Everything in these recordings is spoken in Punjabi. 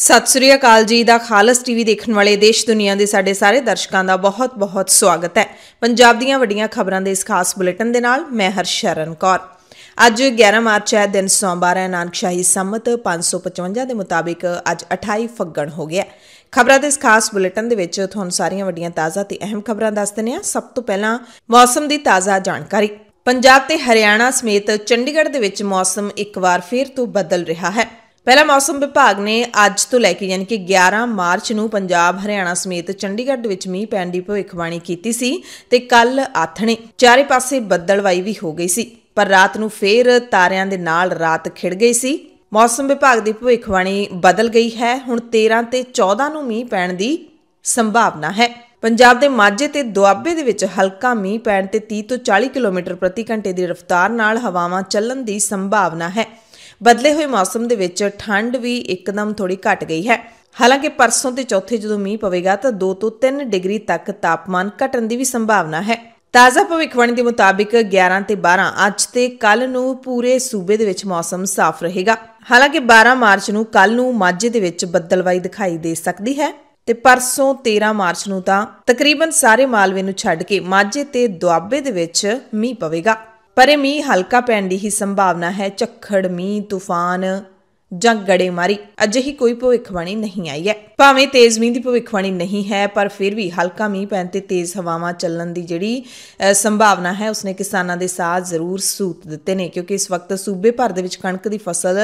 ਸਤਿ ਸ੍ਰੀ ਅਕਾਲ ਜੀ ਦਾ ਖਾਲਸ ਟੀਵੀ ਦੇਖਣ ਵਾਲੇ ਦੇਸ਼ ਦੁਨੀਆ ਦੇ ਸਾਡੇ ਸਾਰੇ ਦਰਸ਼ਕਾਂ ਦਾ ਬਹੁਤ-ਬਹੁਤ ਸਵਾਗਤ ਹੈ ਪੰਜਾਬ ਦੀਆਂ ਵੱਡੀਆਂ ਖਬਰਾਂ ਦੇ ਇਸ ਖਾਸ ਬੁਲੇਟਿਨ ਦੇ ਨਾਲ ਮੈਂ ਹਰਸ਼ਰਨ ਕੌਰ ਅੱਜ 11 ਮਾਰਚ ਹੈ ਦਿਨ ਸੋਮਵਾਰ ਹੈ ਨਾਨਕਸ਼ਾਹੀ ਸੰਮਤ 555 ਦੇ ਮੁਤਾਬਿਕ ਅੱਜ 28 ਫੱਗਣ ਹੋ ਗਿਆ ਖਬਰਾਂ ਦੇ ਇਸ ਖਾਸ ਬੁਲੇਟਿਨ ਦੇ ਵਿੱਚ ਤੁਹਾਨੂੰ ਸਾਰੀਆਂ ਵੱਡੀਆਂ ਤਾਜ਼ਾ ਤੇ ਅਹਿਮ ਖਬਰਾਂ ਦੱਸ ਦਿੰਦੇ ਆ ਸਭ ਤੋਂ ਪਹਿਲਾਂ ਮੌਸਮ ਦੀ ਤਾਜ਼ਾ ਜਾਣਕਾਰੀ ਪੰਜਾਬ ਤੇ ਹਰਿਆਣਾ ਸਮੇਤ ਚੰਡੀਗੜ੍ਹ ਦੇ ਵਿੱਚ ਮੌਸਮ ਇੱਕ ਵਾਰ ਫੇਰ ਤੋਂ ਬਦਲ ਰਿਹਾ ਹੈ ਪਹਿਲਾ ਮੌਸਮ ਵਿਭਾਗ ਨੇ ਅੱਜ ਤੋਂ ਲੈ ਕੇ ਯਾਨੀ ਕਿ 11 ਮਾਰਚ ਨੂੰ ਪੰਜਾਬ ਹਰਿਆਣਾ ਸਮੇਤ ਚੰਡੀਗੜ੍ਹ ਵਿੱਚ ਮੀਂਹ ਪੈਣ ਦੀ ਭਵਿੱਖਬਾਣੀ ਕੀਤੀ ਸੀ ਤੇ ਕੱਲ ਆਥਣੇ ਚਾਰੇ ਪਾਸੇ ਬੱਦਲਵਾਈ ਵੀ ਹੋ ਗਈ ਸੀ ਪਰ ਰਾਤ ਨੂੰ ਫੇਰ ਤਾਰਿਆਂ ਦੇ ਨਾਲ ਰਾਤ ਖਿੜ ਗਈ ਸੀ ਮੌਸਮ ਵਿਭਾਗ ਦੀ ਭਵਿੱਖਬਾਣੀ ਬਦਲ ਗਈ ਹੈ ਹੁਣ 13 ਤੇ 14 ਨੂੰ ਮੀਂਹ ਪੈਣ ਦੀ ਸੰਭਾਵਨਾ ਹੈ ਪੰਜਾਬ ਦੇ ਮਾਝੇ ਤੇ ਦੁਆਬੇ ਦੇ ਵਿੱਚ ਹਲਕਾ ਮੀਂਹ ਪੈਣ ਤੇ 30 ਤੋਂ 40 ਕਿਲੋਮੀਟਰ ਪ੍ਰਤੀ ਘੰਟੇ ਦੀ ਰਫ਼ਤਾਰ ਨਾਲ ਹਵਾਵਾਂ ਚੱਲਣ ਦੀ ਸੰਭਾਵਨਾ ਹੈ ਬਦਲੇ ਹੋਏ ਮੌਸਮ ਦੇ ਵਿੱਚ ਠੰਡ ਵੀ ਇੱਕਦਮ ਥੋੜੀ ਘਟ ਗਈ ਹੈ ਹਾਲਾਂਕਿ ਪਰਸੋਂ ਤੇ ਚੌਥੇ ਜਦੋਂ ਮੀਂਹ ਪਵੇਗਾ ਤਾਂ 2 ਤੋਂ 3 ਡਿਗਰੀ ਤੱਕ ਤਾਪਮਾਨ ਘਟਣ ਦੀ ਵੀ ਸੰਭਾਵਨਾ ਹੈ ਤਾਜ਼ਾ ਭਵਿੱਖਬਾਣੀ ਦੇ ਮੁਤਾਬਿਕ 11 ਤੇ 12 ਅੱਜ ਤੇ ਕੱਲ ਨੂੰ ਪੂਰੇ ਸੂਬੇ ਦੇ ਵਿੱਚ ਮੌਸਮ ਸਾਫ਼ ਰਹੇਗਾ ਹਾਲਾਂਕਿ 12 ਮਾਰਚ ਨੂੰ ਕੱਲ ਨੂੰ ਮਾਝੇ ਦੇ ਵਿੱਚ ਬੱਦਲਵਾਈ ਦਿਖਾਈ ਦੇ ਸਕਦੀ ਹੈ ਤੇ ਪਰਸੋਂ 13 ਮਾਰਚ ਨੂੰ ਤਾਂ ਤਕਰੀਬਨ ਸਾਰੇ ਮਾਲਵੇ ਨੂੰ ਛੱਡ ਕੇ ਮਾਝੇ ਤੇ ਦੁਆਬੇ ਦੇ ਵਿੱਚ ਮੀਂਹ ਪਵੇਗਾ ਪਰੇ ਮੀਂਹ ਹਲਕਾ ਪੈਣ ਦੀ ਹੀ ਸੰਭਾਵਨਾ ਹੈ ਝੱਖੜ ਮੀਂਹ ਤੂਫਾਨ ਜਾਂ ਗੜੇਮਾਰੀ ਅਜਿਹੀ ਕੋਈ ਭਵਿੱਖਬਾਣੀ ਨਹੀਂ ਆਈ ਹੈ ਭਾਵੇਂ ਤੇਜ਼ ਮੀਂਹ ਦੀ ਭਵਿੱਖਬਾਣੀ ਨਹੀਂ ਹੈ ਪਰ ਫਿਰ ਵੀ ਹਲਕਾ ਮੀਂਹ ਪੈਣ ਤੇ ਤੇਜ਼ ਹਵਾਵਾਂ ਚੱਲਣ ਦੀ ਜਿਹੜੀ ਸੰਭਾਵਨਾ ਹੈ ਉਸਨੇ ਕਿਸਾਨਾਂ ਦੇ ਸਾਹ ਜ਼ਰੂਰ ਸੂਤ ਦਿੱਤੇ ਨੇ ਕਿਉਂਕਿ ਇਸ ਵਕਤ ਸੂਬੇ ਭਰ ਦੇ ਵਿੱਚ ਕਣਕ ਦੀ ਫਸਲ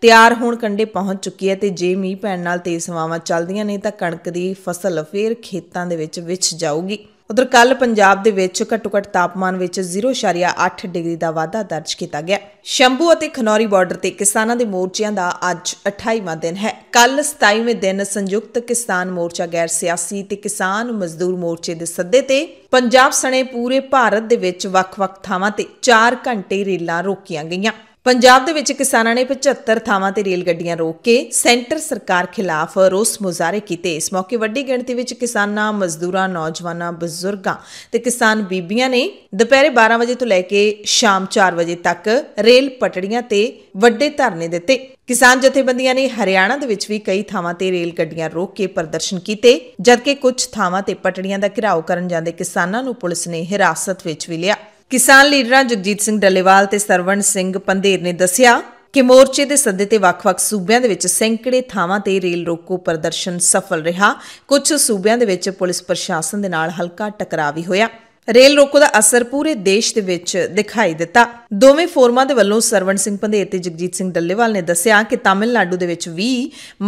ਤਿਆਰ ਹੋਣ ਕੰਡੇ ਪਹੁੰਚ ਚੁੱਕੀ ਹੈ ਤੇ ਜੇ ਮੀਂਹ ਪੈਣ ਨਾਲ ਤੇਜ਼ ਹਵਾਵਾਂ ਚੱਲਦੀਆਂ ਨੇ ਤਾਂ ਕਣਕ ਦੀ ਫਸਲ ਫੇਰ ਖੇਤਾਂ ਦੇ ਵਿੱਚ ਵਿਛ ਜਾਊਗੀ ਉਧਰ ਕੱਲ ਪੰਜਾਬ ਦੇ ਵਿੱਚ ਘੱਟੋ-ਘੱਟ ਤਾਪਮਾਨ ਵਿੱਚ 0.8 ਡਿਗਰੀ ਦਾ ਵਾਧਾ ਦਰਜ ਕੀਤਾ ਗਿਆ ਸ਼ੰਭੂ ਅਤੇ ਖਨੌਰੀ ਬਾਰਡਰ ਤੇ ਕਿਸਾਨਾਂ ਦੇ ਮੋਰਚਿਆਂ ਦਾ ਅੱਜ 28ਵਾਂ ਦਿਨ ਹੈ ਕੱਲ 27ਵੇਂ ਦਿਨ ਸੰਯੁਕਤ ਕਿਸਾਨ ਮੋਰਚਾ ਗੈਰ ਸਿਆਸੀ ਤੇ ਕਿਸਾਨ ਮਜ਼ਦੂਰ ਮੋਰਚੇ ਦੇ ਸੱਦੇ ਤੇ ਪੰਜਾਬ ਸਣੇ ਪੂਰੇ ਭਾਰਤ ਦੇ ਵਿੱਚ ਵੱਖ-ਵੱਖ ਥਾਵਾਂ ਤੇ 4 ਘੰਟੇ ਰੇਲਾਂ ਰੋਕੀਆਂ ਗਈਆਂ ਪੰਜਾਬ ਦੇ ਵਿੱਚ ਕਿਸਾਨਾਂ ਨੇ 75 ਥਾਵਾਂ ਤੇ ਰੇਲ ਗੱਡੀਆਂ ਰੋਕ ਕੇ ਸੈਂਟਰ ਸਰਕਾਰ ਖਿਲਾਫ ਰੋਸ ਮੁਜ਼ਾਰੇ ਕੀਤੇ ਇਸ ਮੌਕੇ ਵੱਡੀ ਗਿਣਤੀ ਵਿੱਚ ਕਿਸਾਨਾਂ ਮਜ਼ਦੂਰਾਂ ਨੌਜਵਾਨਾਂ ਬਜ਼ੁਰਗਾਂ ਤੇ ਕਿਸਾਨ ਬੀਬੀਆਂ ਨੇ ਦੁਪਹਿਰੇ 12 ਵਜੇ ਤੋਂ ਲੈ ਕੇ ਸ਼ਾਮ 4 ਵਜੇ ਤੱਕ ਰੇਲ ਪਟੜੀਆਂ ਤੇ ਵੱਡੇ ਧਰਨੇ ਦਿੱਤੇ ਕਿਸਾਨ ਜਥੇਬੰਦੀਆਂ ਨੇ ਹਰਿਆਣਾ ਦੇ ਵਿੱਚ ਵੀ ਕਈ ਥਾਵਾਂ ਤੇ ਰੇਲ ਗੱਡੀਆਂ ਰੋਕ ਕੇ ਪ੍ਰਦਰਸ਼ਨ ਕੀਤੇ ਜਦਕਿ ਕੁਝ ਥਾਵਾਂ ਤੇ ਪਟੜੀਆਂ ਦਾ ਘਿਰਾਓ ਕਰਨ ਜਾਂਦੇ ਕਿਸਾਨਾਂ ਨੂੰ ਪੁਲਿਸ ਨੇ ਹਿਰਾਸਤ ਵਿੱਚ ਵੀ ਲਿਆ ਕਿਸਾਨ ਲੀਡਰਾਂ ਜਗਜੀਤ ਸਿੰਘ ਡੱਲੇਵਾਲ ਤੇ ਸਰਵਣ ਸਿੰਘ ਪੰਧੇਰ ਨੇ ਦੱਸਿਆ ਕਿ ਮੋਰਚੇ ਦੇ ਸੱਦੇ ਤੇ ਵੱਖ-ਵੱਖ ਸੂਬਿਆਂ ਦੇ ਵਿੱਚ ਸੈਂਕੜੇ ਥਾਵਾਂ ਤੇ ਰੇਲ ਰੋਕੋ ਪ੍ਰਦਰਸ਼ਨ ਸਫਲ ਰਿਹਾ ਕੁਝ ਸੂਬਿਆਂ ਦੇ ਵਿੱਚ ਪੁਲਿਸ ਪ੍ਰਸ਼ਾਸਨ ਦੇ ਨਾਲ ਹਲਕਾ ਟਕਰਾਅ ਵੀ ਹੋਇਆ ਰੇਲ ਰੋਕੋ ਦਾ ਅਸਰ ਪੂਰੇ ਦੇਸ਼ ਦੇ ਵਿੱਚ ਦਿਖਾਈ ਦਿੱਤਾ ਦੋਵੇਂ ਫੋਰਮਾਂ ਦੇ ਵੱਲੋਂ ਸਰਵਣ ਸਿੰਘ ਪੰਧੇਰ ਤੇ ਜਗਜੀਤ ਸਿੰਘ ਡੱਲੇਵਾਲ ਨੇ ਦੱਸਿਆ ਕਿ ਤਾਮਿਲਨਾਡੂ ਦੇ ਵਿੱਚ 20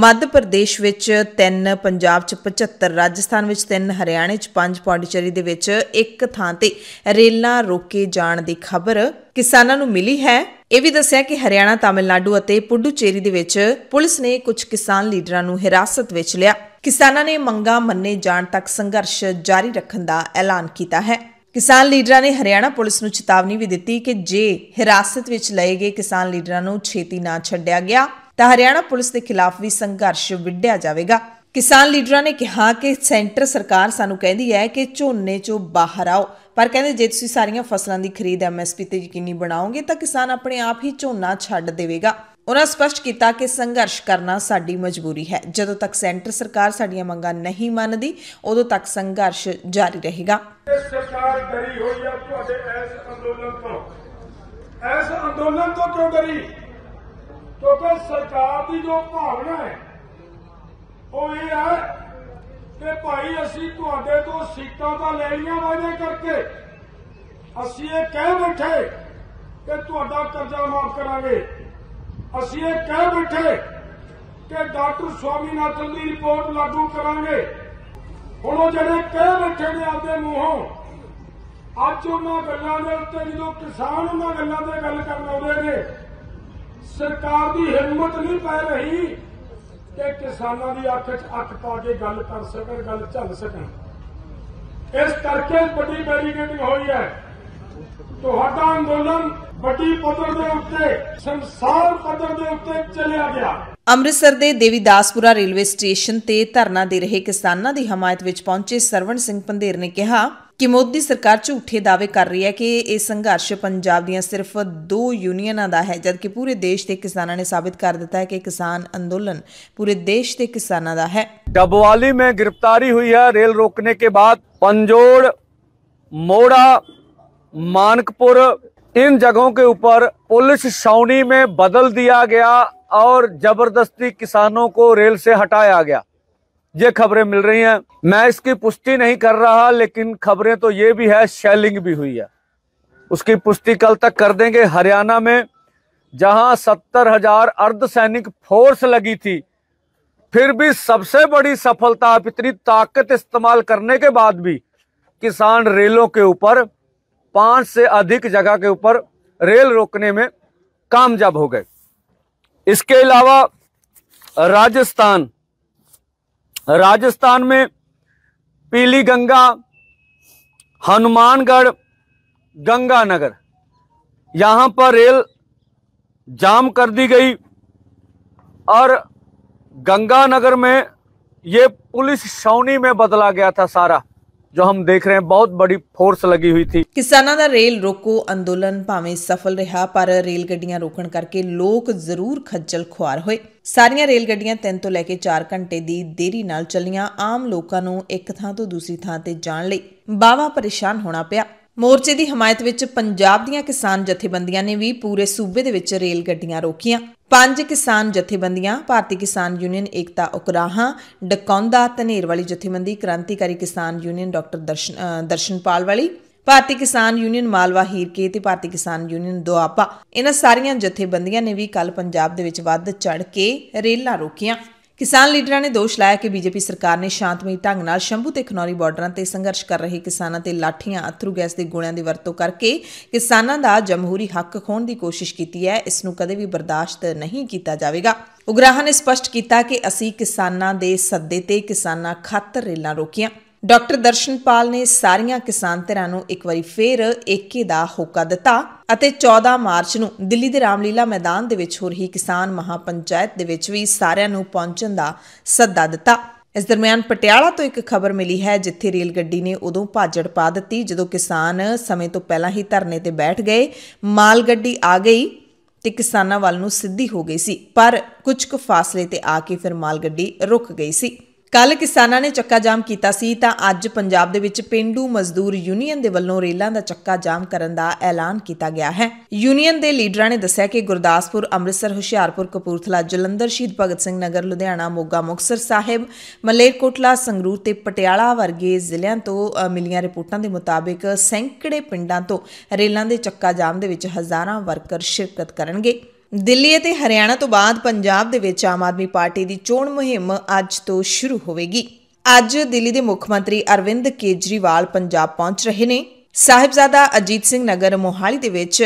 ਮੱਧ ਪ੍ਰਦੇਸ਼ ਵਿੱਚ 3 ਪੰਜਾਬ 'ਚ 75 ਰਾਜਸਥਾਨ ਵਿੱਚ 3 ਹਰਿਆਣੇ 'ਚ 5 ਪੌਂਡੀਚਰੀ ਦੇ ਵਿੱਚ ਇੱਕ ਥਾਂ ਤੇ ਰੇਲਾਂ ਰੋਕੇ ਜਾਣ ਦੀ ਖਬਰ ਕਿਸਾਨਾਂ ਨੂੰ ਮਿਲੀ ਹੈ ਇਹ ਵੀ ਦੱਸਿਆ ਕਿ ਹਰਿਆਣਾ ਤਾਮਿਲਨਾਡੂ ਅਤੇ ਪੁੱਡੂਚੇਰੀ ਦੇ ਵਿੱਚ ਪੁਲਿਸ ਨੇ ਕੁਝ ਕਿਸਾਨ ਲੀਡਰਾਂ ਨੂੰ ਹਿਰਾਸਤ ਵਿੱਚ ਲਿਆ ਕਿਸਾਨਾਂ ਨੇ ਮੰਗਾਂ ਮੰਨੇ ਜਾਣ ਤੱਕ ਸੰਘਰਸ਼ ਜਾਰੀ ਰੱਖਣ ਦਾ ਐਲਾਨ ਕੀਤਾ ਹੈ ਕਿਸਾਨ ਲੀਡਰਾਂ ਨੇ ਹਰਿਆਣਾ ਪੁਲਿਸ ਨੂੰ ਚੇਤਾਵਨੀ ਵੀ ਦਿੱਤੀ ਕਿ ਜੇ ਹਿਰਾਸਤ ਵਿੱਚ ਲਏ ਗਏ ਕਿਸਾਨ ਲੀਡਰਾਂ ਨੂੰ ਛੇਤੀ ਨਾ ਛੱਡਿਆ ਗਿਆ ਤਾਂ ਹਰਿਆਣਾ ਪੁਲਿਸ ਦੇ ਖਿਲਾਫ ਵੀ ਸੰਘਰਸ਼ ਵਿੱਢਿਆ ਜਾਵੇਗਾ ਕਿਸਾਨ ਲੀਡਰਾਂ ਨੇ ਕਿਹਾ ਕਿ ਸੈਂਟਰ ਸਰਕਾਰ ਸਾਨੂੰ ਕਹਿੰਦੀ ਹੈ ਕਿ ਝੋਨੇ 'ਚੋਂ ਬਾਹਰ ਆਓ ਪਰ ਕਹਿੰਦੇ ਜੇ ਤੁਸੀਂ ਸਾਰੀਆਂ ਫਸਲਾਂ ਦੀ ਖਰੀਦ ਐਮਐਸਪੀ ਤੇ ਯਕੀਨੀ ਬਣਾਓਗੇ ਤਾਂ ਕਿਸਾਨ ਆਪਣੇ ਆਪ ਹੀ ਝੋਨਾ ਛੱਡ ਦੇਵੇਗਾ उन्होंने स्पष्ट किया कि संघर्ष करना सा मजबूरी है जो तक सेंटर सरकार साढ़िया मंगा नहीं मानती उदों तक संघर्ष जारी रहेगा क्योंकि भावना है भाई असी थोड़े तो सीटा तो लिया वादे करके असी यह कह बैठे कि थोड़ा कर्जा माफ करा ਅਸੀਂ ਇਹ ਕਹਿ ਬੈਠੇ ਕਿ ਡਾਕਟਰ ਸਵਾਮੀਨਾਥਨ ਦੀ ਰਿਪੋਰਟ ਲਾਗੂ ਕਰਾਂਗੇ ਹੁਣ ਉਹ ਜਿਹੜੇ ਕਹਿ ਬੈਠੇ ਨੇ ਆਪਦੇ ਮੂੰਹੋਂ ਅੱਜ ਉਹਨਾਂ ਗੱਲਾਂ ਦੇ ਉੱਤੇ ਜਦੋਂ ਕਿਸਾਨ ਉਹਨਾਂ ਗੱਲਾਂ ਤੇ ਗੱਲ ਕਰਨ ਆਉਂਦੇ ਨੇ ਸਰਕਾਰ ਦੀ ਹਿੰਮਤ ਨਹੀਂ ਪੈ ਰਹੀ ਕਿ ਕਿਸਾਨਾਂ ਦੀ ਅੱਖ 'ਚ ਅੱਖ ਪਾ ਕੇ ਗੱਲ ਕਰ ਸਕਣ ਗੱਲ ਝੱਲ ਸਕਣ ਇਸ ਕਰਕੇ ਵੱਡੀ ਬੈਰੀਕੇਡਿੰਗ ਹੋਈ ਹੈ ਤੁਹਾਡਾ ਅੰਦੋਲਨ ਵੱਡੀ ਪੱਧਰ ਦੇ ਉੱਤੇ ਸੰਸਾਰ ਪੱਧਰ ਦੇ ਉੱਤੇ ਚੱਲਿਆ ਗਿਆ ਅੰਮ੍ਰਿਤਸਰ ਦੇ ਦੇਵੀਦਾਸਪੁਰਾ ਰੇਲਵੇ ਸਟੇਸ਼ਨ ਤੇ ਧਰਨਾ ਦੇ ਰਹੇ ਕਿਸਾਨਾਂ ਦੀ ਹਮਾਇਤ ਵਿੱਚ ਪਹੁੰਚੇ ਸਰਵਣ ਸਿੰਘ ਪੰਧੇਰ ਨੇ ਕਿਹਾ ਕਿ ਮੋਦੀ ਸਰਕਾਰ ਝੂਠੇ ਦਾਅਵੇ ਕਰ ਰਹੀ ਹੈ ਕਿ ਇਹ ਸੰਘਰਸ਼ ਪੰਜਾਬ ਦੀਆਂ ਸਿਰਫ ਦੋ ਯੂਨੀਅਨਾਂ ਦਾ ਹੈ ਜਦਕਿ ਪੂਰੇ ਦੇਸ਼ ਦੇ ਕਿਸਾਨਾਂ ਨੇ ਸਾਬਤ ਕਰ ਦਿੱਤਾ ਹੈ ਕਿ ਕਿਸਾਨ ਅੰਦੋਲਨ ਪੂਰੇ ਦੇਸ਼ ਦੇ ਕਿਸਾਨਾਂ ਦਾ ਹੈ ਡਬਵਾਲੀ ਮੈਂ ਗ੍ਰਿਫਤਾਰੀ ਹੋਈ ਹੈ ਰੇਲ ਰੋਕਣੇ ਕੇ ਬਾਅਦ ਪੰਜੋੜ ਮੋੜਾ मानकपुर इन जगहों के ऊपर पुलिस छावनी में बदल दिया गया और जबरदस्ती किसानों को रेल से हटाया गया ये खबरें मिल रही हैं मैं इसकी पुष्टि नहीं कर रहा लेकिन खबरें तो ये भी है शेलिंग भी हुई है उसकी पुष्टि कल तक कर देंगे हरियाणा में जहां सत्तर हजार अर्धसैनिक फोर्स लगी थी फिर भी सबसे बड़ी सफलता इतनी ताकत इस्तेमाल करने के बाद भी किसान रेलों के ऊपर पांच से अधिक जगह के ऊपर रेल रोकने में कामयाब हो गए इसके अलावा राजस्थान राजस्थान में पीली गंगा हनुमानगढ़ गंगानगर यहां पर रेल जाम कर दी गई और गंगानगर में ये पुलिस छावनी में बदला गया था सारा ਜੋ ਹਮ ਦੇਖ ਰਹੇ ਹਾਂ ਬਹੁਤ ਬੜੀ ਫੋਰਸ ਲੱਗੀ ਹੋਈ ਸੀ ਕਿਸਾਨਾਂ ਦਾ ਰੇਲ ਰੋਕੋ ਅੰਦੋਲਨ ਭਾਵੇਂ ਸਫਲ ਰਿਹਾ ਪਰ ਰੇਲ ਗੱਡੀਆਂ ਰੋਕਣ ਕਰਕੇ ਲੋਕ ਜ਼ਰੂਰ ਖੱਜਲ ਖੁਆਰ ਹੋਏ ਸਾਰੀਆਂ ਰੇਲ ਗੱਡੀਆਂ 3 ਤੋਂ ਲੈ ਕੇ 4 ਘੰਟੇ ਦੀ ਦੇਰੀ ਨਾਲ ਚੱਲੀਆਂ ਆਮ ਲੋਕਾਂ ਨੂੰ ਇੱਕ ਥਾਂ ਤੋਂ ਦੂਸਰੀ ਥਾਂ ਤੇ ਜਾਣ ਲਈ ਬਾਵਾ ਪਰੇਸ਼ਾਨ ਹੋਣਾ ਪਿਆ ਮੋਰਚੇ ਦੀ ਹਮਾਇਤ ਵਿੱਚ ਪੰਜਾਬ ਦੀਆਂ ਕਿਸਾਨ ਜਥੇਬੰਦੀਆਂ ਨੇ ਵੀ ਪੂਰੇ ਸੂਬੇ ਦੇ ਵਿੱਚ ਰੇਲ ਗੱਡੀਆਂ ਰੋਕੀਆਂ ਪੰਜ ਕਿਸਾਨ ਜਥੇਬੰਦੀਆਂ ਭਾਰਤੀ ਕਿਸਾਨ ਯੂਨੀਅਨ ਏਕਤਾ ਉਕਰਾਹਾ ਡਕੌਂਦਾ ਧਨੇਰ ਵਾਲੀ ਜਥੇਬੰਦੀ ਕ੍ਰਾਂਤੀਕਾਰੀ ਕਿਸਾਨ ਯੂਨੀਅਨ ਡਾਕਟਰ ਦਰਸ਼ਨਪਾਲ ਵਾਲੀ ਭਾਰਤੀ ਕਿਸਾਨ ਯੂਨੀਅਨ ਮਾਲਵਾ ਹੀਰਕੇ ਤੇ ਭਾਰਤੀ ਕਿਸਾਨ ਯੂਨੀਅਨ ਦੁਆਬਾ ਇਹਨਾਂ ਸਾਰੀਆਂ ਜਥੇਬੰਦੀਆਂ ਨੇ ਵੀ ਕੱਲ ਪੰਜਾਬ ਦੇ ਵਿੱਚ ਵੱਧ ਚੜ ਕੇ ਰੇਲਾਂ ਰੋਕੀਆਂ ਕਿਸਾਨ ਲੀਡਰਾਂ ਨੇ ਦੋਸ਼ ਲਾਇਆ ਕਿ ਬੀਜੇਪੀ ਸਰਕਾਰ ਨੇ ਸ਼ਾਂਤਮਈ ਢੰਗ ਨਾਲ ਸ਼ੰਭੂ ਤੇ ਖਨੌਰੀ ਬਾਰਡਰਾਂ ਤੇ ਸੰਘਰਸ਼ ਕਰ ਰਹੇ ਕਿਸਾਨਾਂ ਤੇ ਲਾਠੀਆਂ ਅਥਰੂ ਗੈਸ ਦੇ ਗੋਲਿਆਂ ਦੀ ਵਰਤੋਂ ਕਰਕੇ ਕਿਸਾਨਾਂ ਦਾ ਜਮਹੂਰੀ ਹੱਕ ਖੋਣ ਦੀ ਕੋਸ਼ਿਸ਼ ਕੀਤੀ ਹੈ ਇਸ ਨੂੰ ਕਦੇ ਵੀ ਬਰਦਾਸ਼ਤ ਨਹੀਂ ਕੀਤਾ ਜਾਵੇਗਾ ਉਗਰਾਹਾਂ ਨੇ ਸਪਸ਼ਟ ਕੀਤਾ ਕਿ ਅਸੀਂ ਕਿਸਾਨਾਂ ਦੇ ਸੱਦੇ ਤੇ ਕਿਸਾਨਾਂ ਖਾਤਰ ਰੇਲਾਂ ਰੋਕੀਆਂ ਡਾਕਟਰ ਦਰਸ਼ਨਪਾਲ ਨੇ ਸਾਰੀਆਂ ਕਿਸਾਨ ਧਿਰਾਂ ਨੂੰ ਇੱਕ ਵਾਰੀ ਫੇਰ ਏਕੇ ਦਾ ਹੋਕਾ ਦਿੱਤਾ ਅਤੇ 14 ਮਾਰਚ ਨੂੰ ਦਿੱਲੀ ਦੇ ਰਾਮਲੀਲਾ ਮੈਦਾਨ ਦੇ ਵਿੱਚ ਹੋ ਰਹੀ ਕਿਸਾਨ ਮਹਾਪੰਚਾਇਤ ਦੇ ਵਿੱਚ ਵੀ ਸਾਰਿਆਂ ਨੂੰ ਪਹੁੰਚਣ ਦਾ ਸੱਦਾ ਦਿੱਤਾ ਇਸ ਦਰਮਿਆਨ ਪਟਿਆਲਾ ਤੋਂ ਇੱਕ ਖਬਰ ਮਿਲੀ ਹੈ ਜਿੱਥੇ ਰੇਲ ਗੱਡੀ ਨੇ ਉਦੋਂ ਭਾਜੜ ਪਾ ਦਿੱਤੀ ਜਦੋਂ ਕਿਸਾਨ ਸਮੇਂ ਤੋਂ ਪਹਿਲਾਂ ਹੀ ਧਰਨੇ ਤੇ ਬੈਠ ਗਏ ਮਾਲ ਗੱਡੀ ਆ ਗਈ ਤੇ ਕਿਸਾਨਾਂ ਵੱਲ ਨੂੰ ਸਿੱਧੀ ਹੋ ਗਈ ਸੀ ਪਰ ਕੁਝ ਕੁ ਫਾਸਲੇ ਤੇ ਆ ਕੇ ਫਿਰ ਮਾਲ ਗੱਡੀ ਰੁਕ ਗਈ ਸੀ ਕੱਲ ਕਿਸਾਨਾਂ ਨੇ ਚੱਕਾ ਜਾਮ ਕੀਤਾ ਸੀ ਤਾਂ ਅੱਜ ਪੰਜਾਬ ਦੇ ਵਿੱਚ ਪਿੰਡੂ ਮਜ਼ਦੂਰ ਯੂਨੀਅਨ ਦੇ ਵੱਲੋਂ ਰੇਲਾਂ ਦਾ ਚੱਕਾ ਜਾਮ ਕਰਨ ਦਾ ਐਲਾਨ ਕੀਤਾ ਗਿਆ ਹੈ ਯੂਨੀਅਨ ਦੇ ਲੀਡਰਾਂ ਨੇ ਦੱਸਿਆ ਕਿ ਗੁਰਦਾਸਪੁਰ ਅੰਮ੍ਰਿਤਸਰ ਹੁਸ਼ਿਆਰਪੁਰ ਕਪੂਰਥਲਾ ਜਲੰਧਰ ਸ਼ਹੀਦ ਭਗਤ ਸਿੰਘ ਨਗਰ ਲੁਧਿਆਣਾ ਮੋਗਾ ਮੁਕਸਰ ਸਾਹਿਬ ਮਲੇਰਕੋਟਲਾ ਸੰਗਰੂਰ ਤੇ ਪਟਿਆਲਾ ਵਰਗੇ ਜ਼ਿਲ੍ਹਿਆਂ ਤੋਂ ਮਿਲੀਆਂ ਰਿਪੋਰਟਾਂ ਦੇ ਮੁਤਾਬਕ ਸੈਂਕੜੇ ਪਿੰਡਾਂ ਤੋਂ ਰੇਲਾਂ ਦੇ ਚੱਕਾ ਜਾਮ ਦੇ ਵਿੱਚ ਹਜ਼ਾਰਾਂ ਵਰਕਰ ਸ਼ਿਰਕਤ ਕਰਨਗੇ ਦਿੱਲੀ ਅਤੇ ਹਰਿਆਣਾ ਤੋਂ ਬਾਅਦ ਪੰਜਾਬ ਦੇ ਵਿੱਚ ਆਮ ਆਦਮੀ ਪਾਰਟੀ ਦੀ ਚੋਣ ਮੁਹਿੰਮ ਅੱਜ ਤੋਂ ਸ਼ੁਰੂ ਹੋਵੇਗੀ ਅੱਜ ਦਿੱਲੀ ਦੇ ਮੁੱਖ ਮੰਤਰੀ ਅਰਵਿੰਦ ਕੇਜਰੀਵਾਲ ਪੰਜਾਬ ਪਹੁੰਚ ਰਹੇ ਨੇ ਸਾਹਿਬਜ਼ਾਦਾ ਅਜੀਤ ਸਿੰਘ ਨਗਰ ਮੋਹਾਲੀ ਦੇ ਵਿੱਚ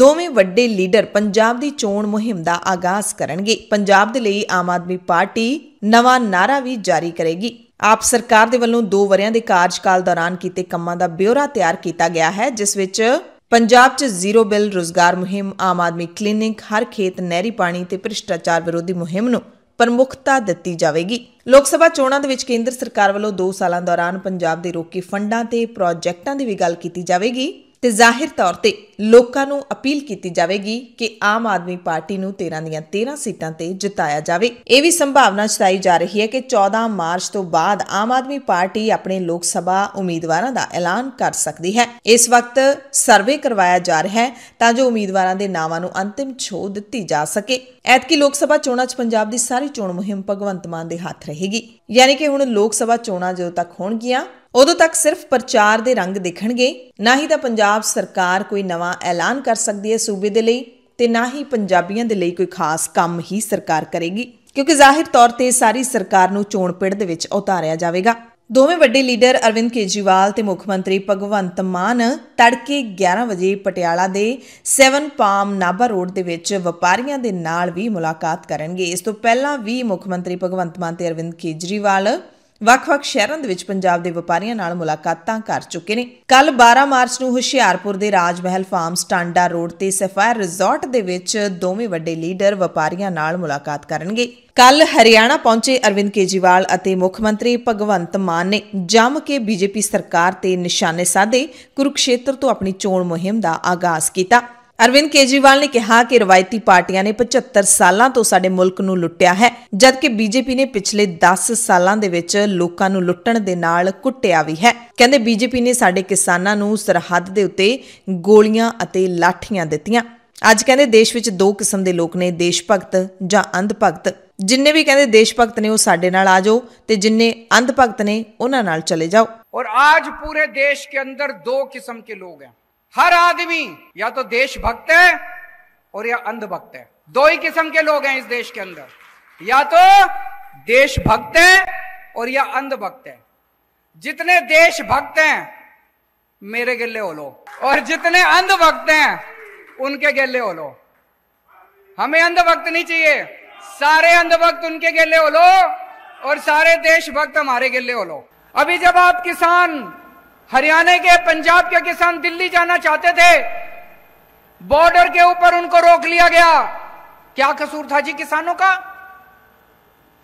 ਦੋਵੇਂ ਵੱਡੇ ਲੀਡਰ ਪੰਜਾਬ ਦੀ ਚੋਣ ਮੁਹਿੰਮ ਦਾ ਆਗਾਜ਼ ਕਰਨਗੇ ਪੰਜਾਬ ਦੇ ਲਈ ਆਮ ਆਦਮੀ ਪਾਰਟੀ ਨਵਾਂ ਨਾਰਾ ਵੀ ਜਾਰੀ ਕਰੇਗੀ ਆਪ ਸਰਕਾਰ ਦੇ ਵੱਲੋਂ 2 ਵਰਿਆਂ ਦੇ ਕਾਰਜਕਾਲ ਦੌਰਾਨ ਕੀਤੇ ਕੰਮਾਂ ਦਾ ਬਿਊਰਾ ਤਿਆਰ ਕੀਤਾ ਗਿਆ ਹੈ ਜਿਸ ਵਿੱਚ ਪੰਜਾਬ 'ਚ ਜ਼ੀਰੋ ਬਿੱਲ ਰੋਜ਼ਗਾਰ ਮੁਹਿੰਮ ਆਮ ਆਦਮੀ ਕਲੀਨਿਕ ਹਰ ਖੇਤ ਨਹਿਰੀ ਪਾਣੀ ਤੇ ਭ੍ਰਿਸ਼ਟਾਚਾਰ ਵਿਰੋਧੀ ਮੁਹਿੰਮ ਨੂੰ ਪ੍ਰਮੁੱਖਤਾ ਦਿੱਤੀ ਜਾਵੇਗੀ ਲੋਕ ਸਭਾ ਚੋਣਾਂ ਦੇ ਵਿੱਚ ਕੇਂਦਰ ਸਰਕਾਰ ਵੱਲੋਂ 2 ਸਾਲਾਂ ਦੌਰਾਨ ਪੰਜਾਬ ਦੇ ਰੋਕੀ ਫੰਡਾਂ ਤੇ ਪ੍ਰੋਜੈਕਟਾਂ ਦੀ ਵੀ ਗੱਲ ਕੀਤੀ ਜਾਵੇਗੀ ਤੇ ਜ਼ਾਹਿਰ ਤੌਰ ਤੇ ਲੋਕਾਂ ਨੂੰ ਅਪੀਲ ਕੀਤੀ ਜਾਵੇਗੀ ਕਿ ਆਮ ਆਦਮੀ ਪਾਰਟੀ ਨੂੰ 13 ਦੀਆਂ 13 ਸੀਟਾਂ ਤੇ ਜਿਤਾਇਆ ਜਾਵੇ ਇਹ ਵੀ ਸੰਭਾਵਨਾ ਜਤਾਈ ਜਾ ਰਹੀ ਹੈ ਕਿ 14 ਮਾਰਚ ਤੋਂ ਬਾਅਦ ਆਮ ਆਦਮੀ ਪਾਰਟੀ ਆਪਣੇ ਲੋਕ ਸਭਾ ਉਮੀਦਵਾਰਾਂ ਦਾ ਐਲਾਨ ਕਰ ਸਕਦੀ ਹੈ ਇਸ ਵਕਤ ਸਰਵੇ ਕਰਵਾਇਆ ਜਾ ਰਿਹਾ ਹੈ ਤਾਂ ਜੋ ਉਮੀਦਵਾਰਾਂ ਦੇ ਨਾਵਾਂ ਨੂੰ ਅੰਤਿਮ ਛੋਹ ਦਿੱਤੀ ਜਾ ਸਕੇ ਐਤਕੀ ਲੋਕ ਸਭਾ ਚੋਣਾਂ 'ਚ ਪੰਜਾਬ ਦੀ ਸਾਰੀ ਚੋਣ ਮੁਹਿੰਮ ਭਗਵੰਤ ਮਾਨ ਦੇ ਹੱਥ ਰਹੇਗੀ ਯਾਨੀ ਕਿ ਹੁਣ ਲੋਕ ਸਭਾ ਚੋਣਾਂ ਜਦੋਂ ਤੱਕ ਹੋਣਗੀਆਂ ਉਦੋਂ ਤੱਕ ਸਿਰਫ ਪ੍ਰਚਾਰ ਦੇ ਰੰਗ ਦੇਖਣਗੇ ਨਾ ਹੀ ਤਾਂ ਪੰਜਾਬ ਸਰਕਾਰ ਕੋਈ ਨਵਾਂ ਐਲਾਨ ਕਰ ਸਕਦੀ ਹੈ ਸੂਬੇ ਦੇ ਲਈ ਤੇ ਨਾ ਹੀ ਪੰਜਾਬੀਆਂ ਦੇ ਲਈ ਕੋਈ ਖਾਸ ਕੰਮ ਹੀ ਸਰਕਾਰ ਕਰੇਗੀ ਕਿਉਂਕਿ ਜ਼ਾਹਿਰ ਤੌਰ ਤੇ ਸਾਰੀ ਸਰਕਾਰ ਨੂੰ ਚੋਣ ਪਿੜ ਦੇ ਵਿੱਚ ਉਤਾਰਿਆ ਜਾਵੇਗਾ ਦੋਵੇਂ ਵੱਡੇ ਲੀਡਰ ਅਰਵਿੰਦ ਕੇਜੀਵਾਲ ਤੇ ਮੁੱਖ ਮੰਤਰੀ ਭਗਵੰਤ ਮਾਨ ਤੜਕੇ 11 ਵਜੇ ਪਟਿਆਲਾ ਦੇ 7 ਪਾਮ ਨਾਬਾ ਰੋਡ ਦੇ ਵਿੱਚ ਵਪਾਰੀਆਂ ਦੇ ਨਾਲ ਵੀ ਮੁਲਾਕਾਤ ਕਰਨਗੇ ਇਸ ਤੋਂ ਪਹਿਲਾਂ ਵੀ ਮੁੱਖ ਮੰਤਰੀ ਭਗਵੰਤ ਮਾਨ ਤੇ ਅਰਵਿੰਦ ਕੇਜਰੀਵਾਲ ਵੱਖ-ਵੱਖ ਸ਼ਹਿਰਾਂ ਦੇ ਵਿੱਚ ਪੰਜਾਬ ਦੇ ਵਪਾਰੀਆਂ ਨਾਲ ਮੁਲਾਕਾਤਾਂ ਕਰ ਚੁੱਕੇ ਨੇ ਕੱਲ 12 ਮਾਰਚ ਨੂੰ ਹੁਸ਼ਿਆਰਪੁਰ ਦੇ ਰਾਜ ਮਹਿਲ ਫਾਰਮਸ ਟਾਂਡਾ ਰੋਡ ਤੇ ਸਫਾਇਰ ਰਿਜ਼ੋਰਟ ਦੇ ਵਿੱਚ ਦੋਵੇਂ ਵੱਡੇ ਲੀਡਰ ਵਪਾਰੀਆਂ ਨਾਲ ਮੁਲਾਕਾਤ ਕਰਨਗੇ ਕੱਲ ਹਰਿਆਣਾ ਪਹੁੰਚੇ ਅਰਵਿੰਦ ਕੇਜੀਵਾਲ ਅਤੇ ਮੁੱਖ ਮੰਤਰੀ ਭਗਵੰਤ ਮਾਨ ਨੇ ਜੰਮ ਕੇ ਬੀਜੇਪੀ ਸਰਕਾਰ ਤੇ ਨਿਸ਼ਾਨੇ ਸਾਧੇ ਕੁਰੂਕਸ਼ੇਤਰ ਤੋਂ ਆਪਣੀ ਚੋਣ ਮੁਹਿੰਮ ਦਾ ਆਗਾਜ਼ ਕੀਤਾ ਅਰਵਿੰਦ ਕੇਜੀਵਾਲ ਨੇ ਕਿਹਾ ਕਿ ਰਵਾਇਤੀ ਪਾਰਟੀਆਂ ਨੇ 75 ਸਾਲਾਂ ਤੋਂ ਸਾਡੇ ਮੁਲਕ ਨੂੰ ਲੁੱਟਿਆ ਹੈ ਜਦਕਿ ਬੀਜੇਪੀ ਨੇ ਪਿਛਲੇ 10 ਸਾਲਾਂ ਦੇ ਵਿੱਚ ਲੋਕਾਂ ਨੂੰ ਲੁੱਟਣ ਦੇ ਨਾਲ ਕੁੱਟਿਆ ਵੀ ਹੈ ਕਹਿੰਦੇ ਬੀਜੇਪੀ ਨੇ ਸਾਡੇ ਕਿਸਾਨਾਂ ਨੂੰ ਸਰਹੱਦ ਦੇ ਉੱਤੇ ਗੋਲੀਆਂ ਅਤੇ ਲਾਠੀਆਂ ਦਿੱਤੀਆਂ ਅੱਜ ਕਹਿੰਦੇ ਦੇਸ਼ ਵਿੱਚ ਦੋ ਕਿਸਮ ਦੇ ਲੋਕ ਨੇ ਦੇਸ਼ ਭਗਤ ਜਾਂ ਅੰਧ ਭਗਤ ਜਿੰਨੇ ਵੀ ਕਹਿੰਦੇ ਦੇਸ਼ ਭਗਤ ਨੇ ਉਹ ਸਾਡੇ ਨਾਲ ਆ ਜਾਓ ਤੇ ਜਿੰਨੇ ਅੰਧ ਭਗਤ ਨੇ ਉਹਨਾਂ ਨਾਲ ਚਲੇ ਜਾਓ ਔਰ ਅੱਜ ਪੂਰੇ ਦੇਸ਼ ਕੇ ਅੰਦਰ ਦੋ ਕਿਸਮ ਕੇ ਲੋਕ ਹੈ हर आदमी या तो देशभक्त है और या अंधभक्त है दो ही किस्म के लोग हैं इस देश के अंदर या तो देशभक्त है और या अंधभक्त है जितने देशभक्त हैं मेरे गिले हो लो और जितने अंधभक्त हैं उनके गिल्ले हो लो हमें अंधभक्त नहीं चाहिए सारे अंधभक्त उनके गिल्ले हो लो और सारे देशभक्त हमारे गिले हो लो अभी जब आप किसान हरियाणा के पंजाब के किसान दिल्ली जाना चाहते थे बॉर्डर के ऊपर उनको रोक लिया गया क्या कसूर था जी किसानों का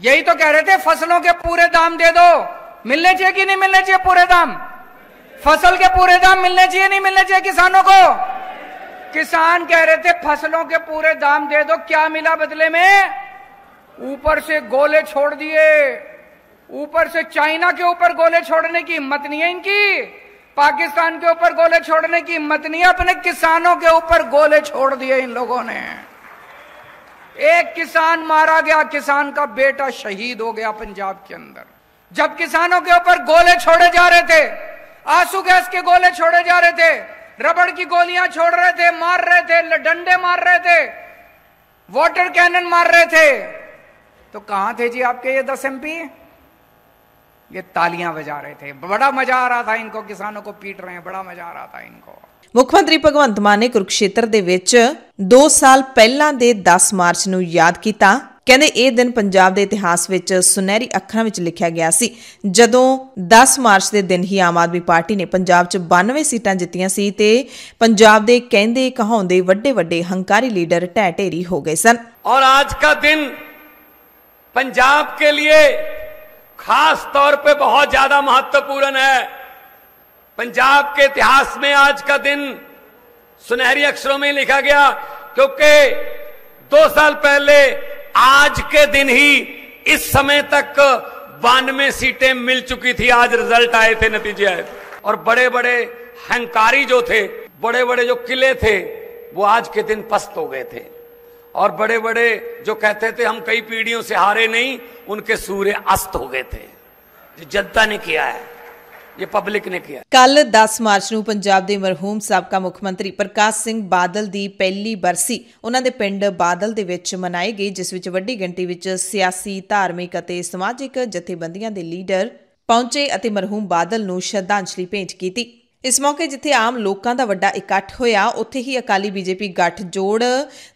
यही तो कह रहे थे फसलों के पूरे दाम दे दो मिलने चाहिए कि नहीं मिलने चाहिए पूरे दाम फसल के पूरे दाम मिलने चाहिए नहीं मिलने चाहिए किसानों को किसान कह रहे थे फसलों के पूरे दाम दे दो क्या मिला बदले में ऊपर से गोले छोड़ दिए ऊपर से चाइना के ऊपर गोले छोड़ने की हिम्मत नहीं है इनकी पाकिस्तान के ऊपर गोले छोड़ने की हिम्मत नहीं है अपने किसानों के ऊपर गोले छोड़ दिए इन लोगों ने एक किसान मारा गया किसान का बेटा शहीद हो गया पंजाब के अंदर जब किसानों के ऊपर गोले छोड़े जा रहे थे आंसू गैस के गोले छोड़े जा रहे थे रबड़ की गोलियां छोड़ रहे थे मार रहे थे डंडे मार रहे थे वाटर कैनन मार रहे थे तो कहां थे जी आपके ये दस एमपी ये तालियां बजा रहे थे बड़ा मजा आ रहा था इनको किसानों को पीट रहे हैं बड़ा मजा आ रहा था इनको ਮੁੱਖ ਮੰਤਰੀ ਭਗਵੰਤ ਮਾਨ ਨੇ ਕੁਰਕਸ਼ੇਤਰ ਦੇ ਵਿੱਚ 2 ਸਾਲ ਪਹਿਲਾਂ ਦੇ 10 ਮਾਰਚ ਨੂੰ ਯਾਦ ਕੀਤਾ ਕਹਿੰਦੇ ਇਹ ਦਿਨ ਪੰਜਾਬ ਦੇ ਇਤਿਹਾਸ ਵਿੱਚ ਸੁਨਹਿਰੀ ਅੱਖਰਾਂ ਵਿੱਚ ਲਿਖਿਆ ਗਿਆ ਸੀ ਜਦੋਂ 10 ਮਾਰਚ ਦੇ ਦਿਨ ਹੀ ਆਮ ਆਦਮੀ ਪਾਰਟੀ ਨੇ ਪੰਜਾਬ 'ਚ 92 ਸੀਟਾਂ ਜਿੱਤੀਆਂ ਸੀ ਤੇ ਪੰਜਾਬ ਦੇ ਕਹਿੰਦੇ ਕਹਾਉਂਦੇ ਵੱਡੇ ਵੱਡੇ ਹੰਕਾਰੀ ਲੀਡਰ ਟੈਟੇਰੀ ਢੇਰੀ ਹੋ ਗਏ ਸਨ ਔਰ ਅੱਜ ਦਾ ਦਿਨ ਪੰਜਾਬ ਕੇ ਲਈ खास तौर पे बहुत ज्यादा महत्वपूर्ण है पंजाब के इतिहास में आज का दिन सुनहरी अक्षरों में लिखा गया क्योंकि दो साल पहले आज के दिन ही इस समय तक बानवे सीटें मिल चुकी थी आज रिजल्ट आए थे नतीजे आए थे और बड़े बड़े हंकारी जो थे बड़े बड़े जो किले थे वो आज के दिन पस्त हो गए थे और बड़े बड़े जो कहते थे हम कई पीढ़ियों से हारे नहीं उनके सूर्य अस्त हो गए थे जो जनता ने किया है ਇਹ ਪਬਲਿਕ ਨੇ ਕਿਹਾ ਕੱਲ 10 ਮਾਰਚ ਨੂੰ ਪੰਜਾਬ ਦੇ ਮਰਹੂਮ ਸਾਬਕਾ ਮੁੱਖ ਮੰਤਰੀ ਪ੍ਰਕਾਸ਼ ਸਿੰਘ ਬਾਦਲ ਦੀ ਪਹਿਲੀ ਬਰਸੀ ਉਹਨਾਂ ਦੇ ਪਿੰਡ ਬਾਦਲ ਦੇ ਵਿੱਚ ਮਨਾਈ ਗਈ ਜਿਸ ਵਿੱਚ ਵੱਡੀ ਗਿਣਤੀ ਵਿੱਚ ਸਿਆਸੀ ਧਾਰਮਿਕ ਅਤੇ ਸਮਾਜਿਕ ਜਥੇਬੰਦੀਆਂ ਦੇ ਲੀਡਰ ਪਹੁੰਚੇ ਅਤੇ ਮਰਹੂਮ ਬਾਦਲ ਨੂੰ ਸ਼ਰਧਾਂਜਲੀ ਭੇਂਟ ਕੀਤੀ ਇਸ ਮੌਕੇ ਜਿੱਥੇ ਆਮ ਲੋਕਾਂ ਦਾ ਵੱਡਾ ਇਕੱਠ ਹੋਇਆ ਉੱਥੇ ਹੀ ਅਕਾਲੀ ਬੀਜੇਪੀ ਗੱਠ ਜੋੜ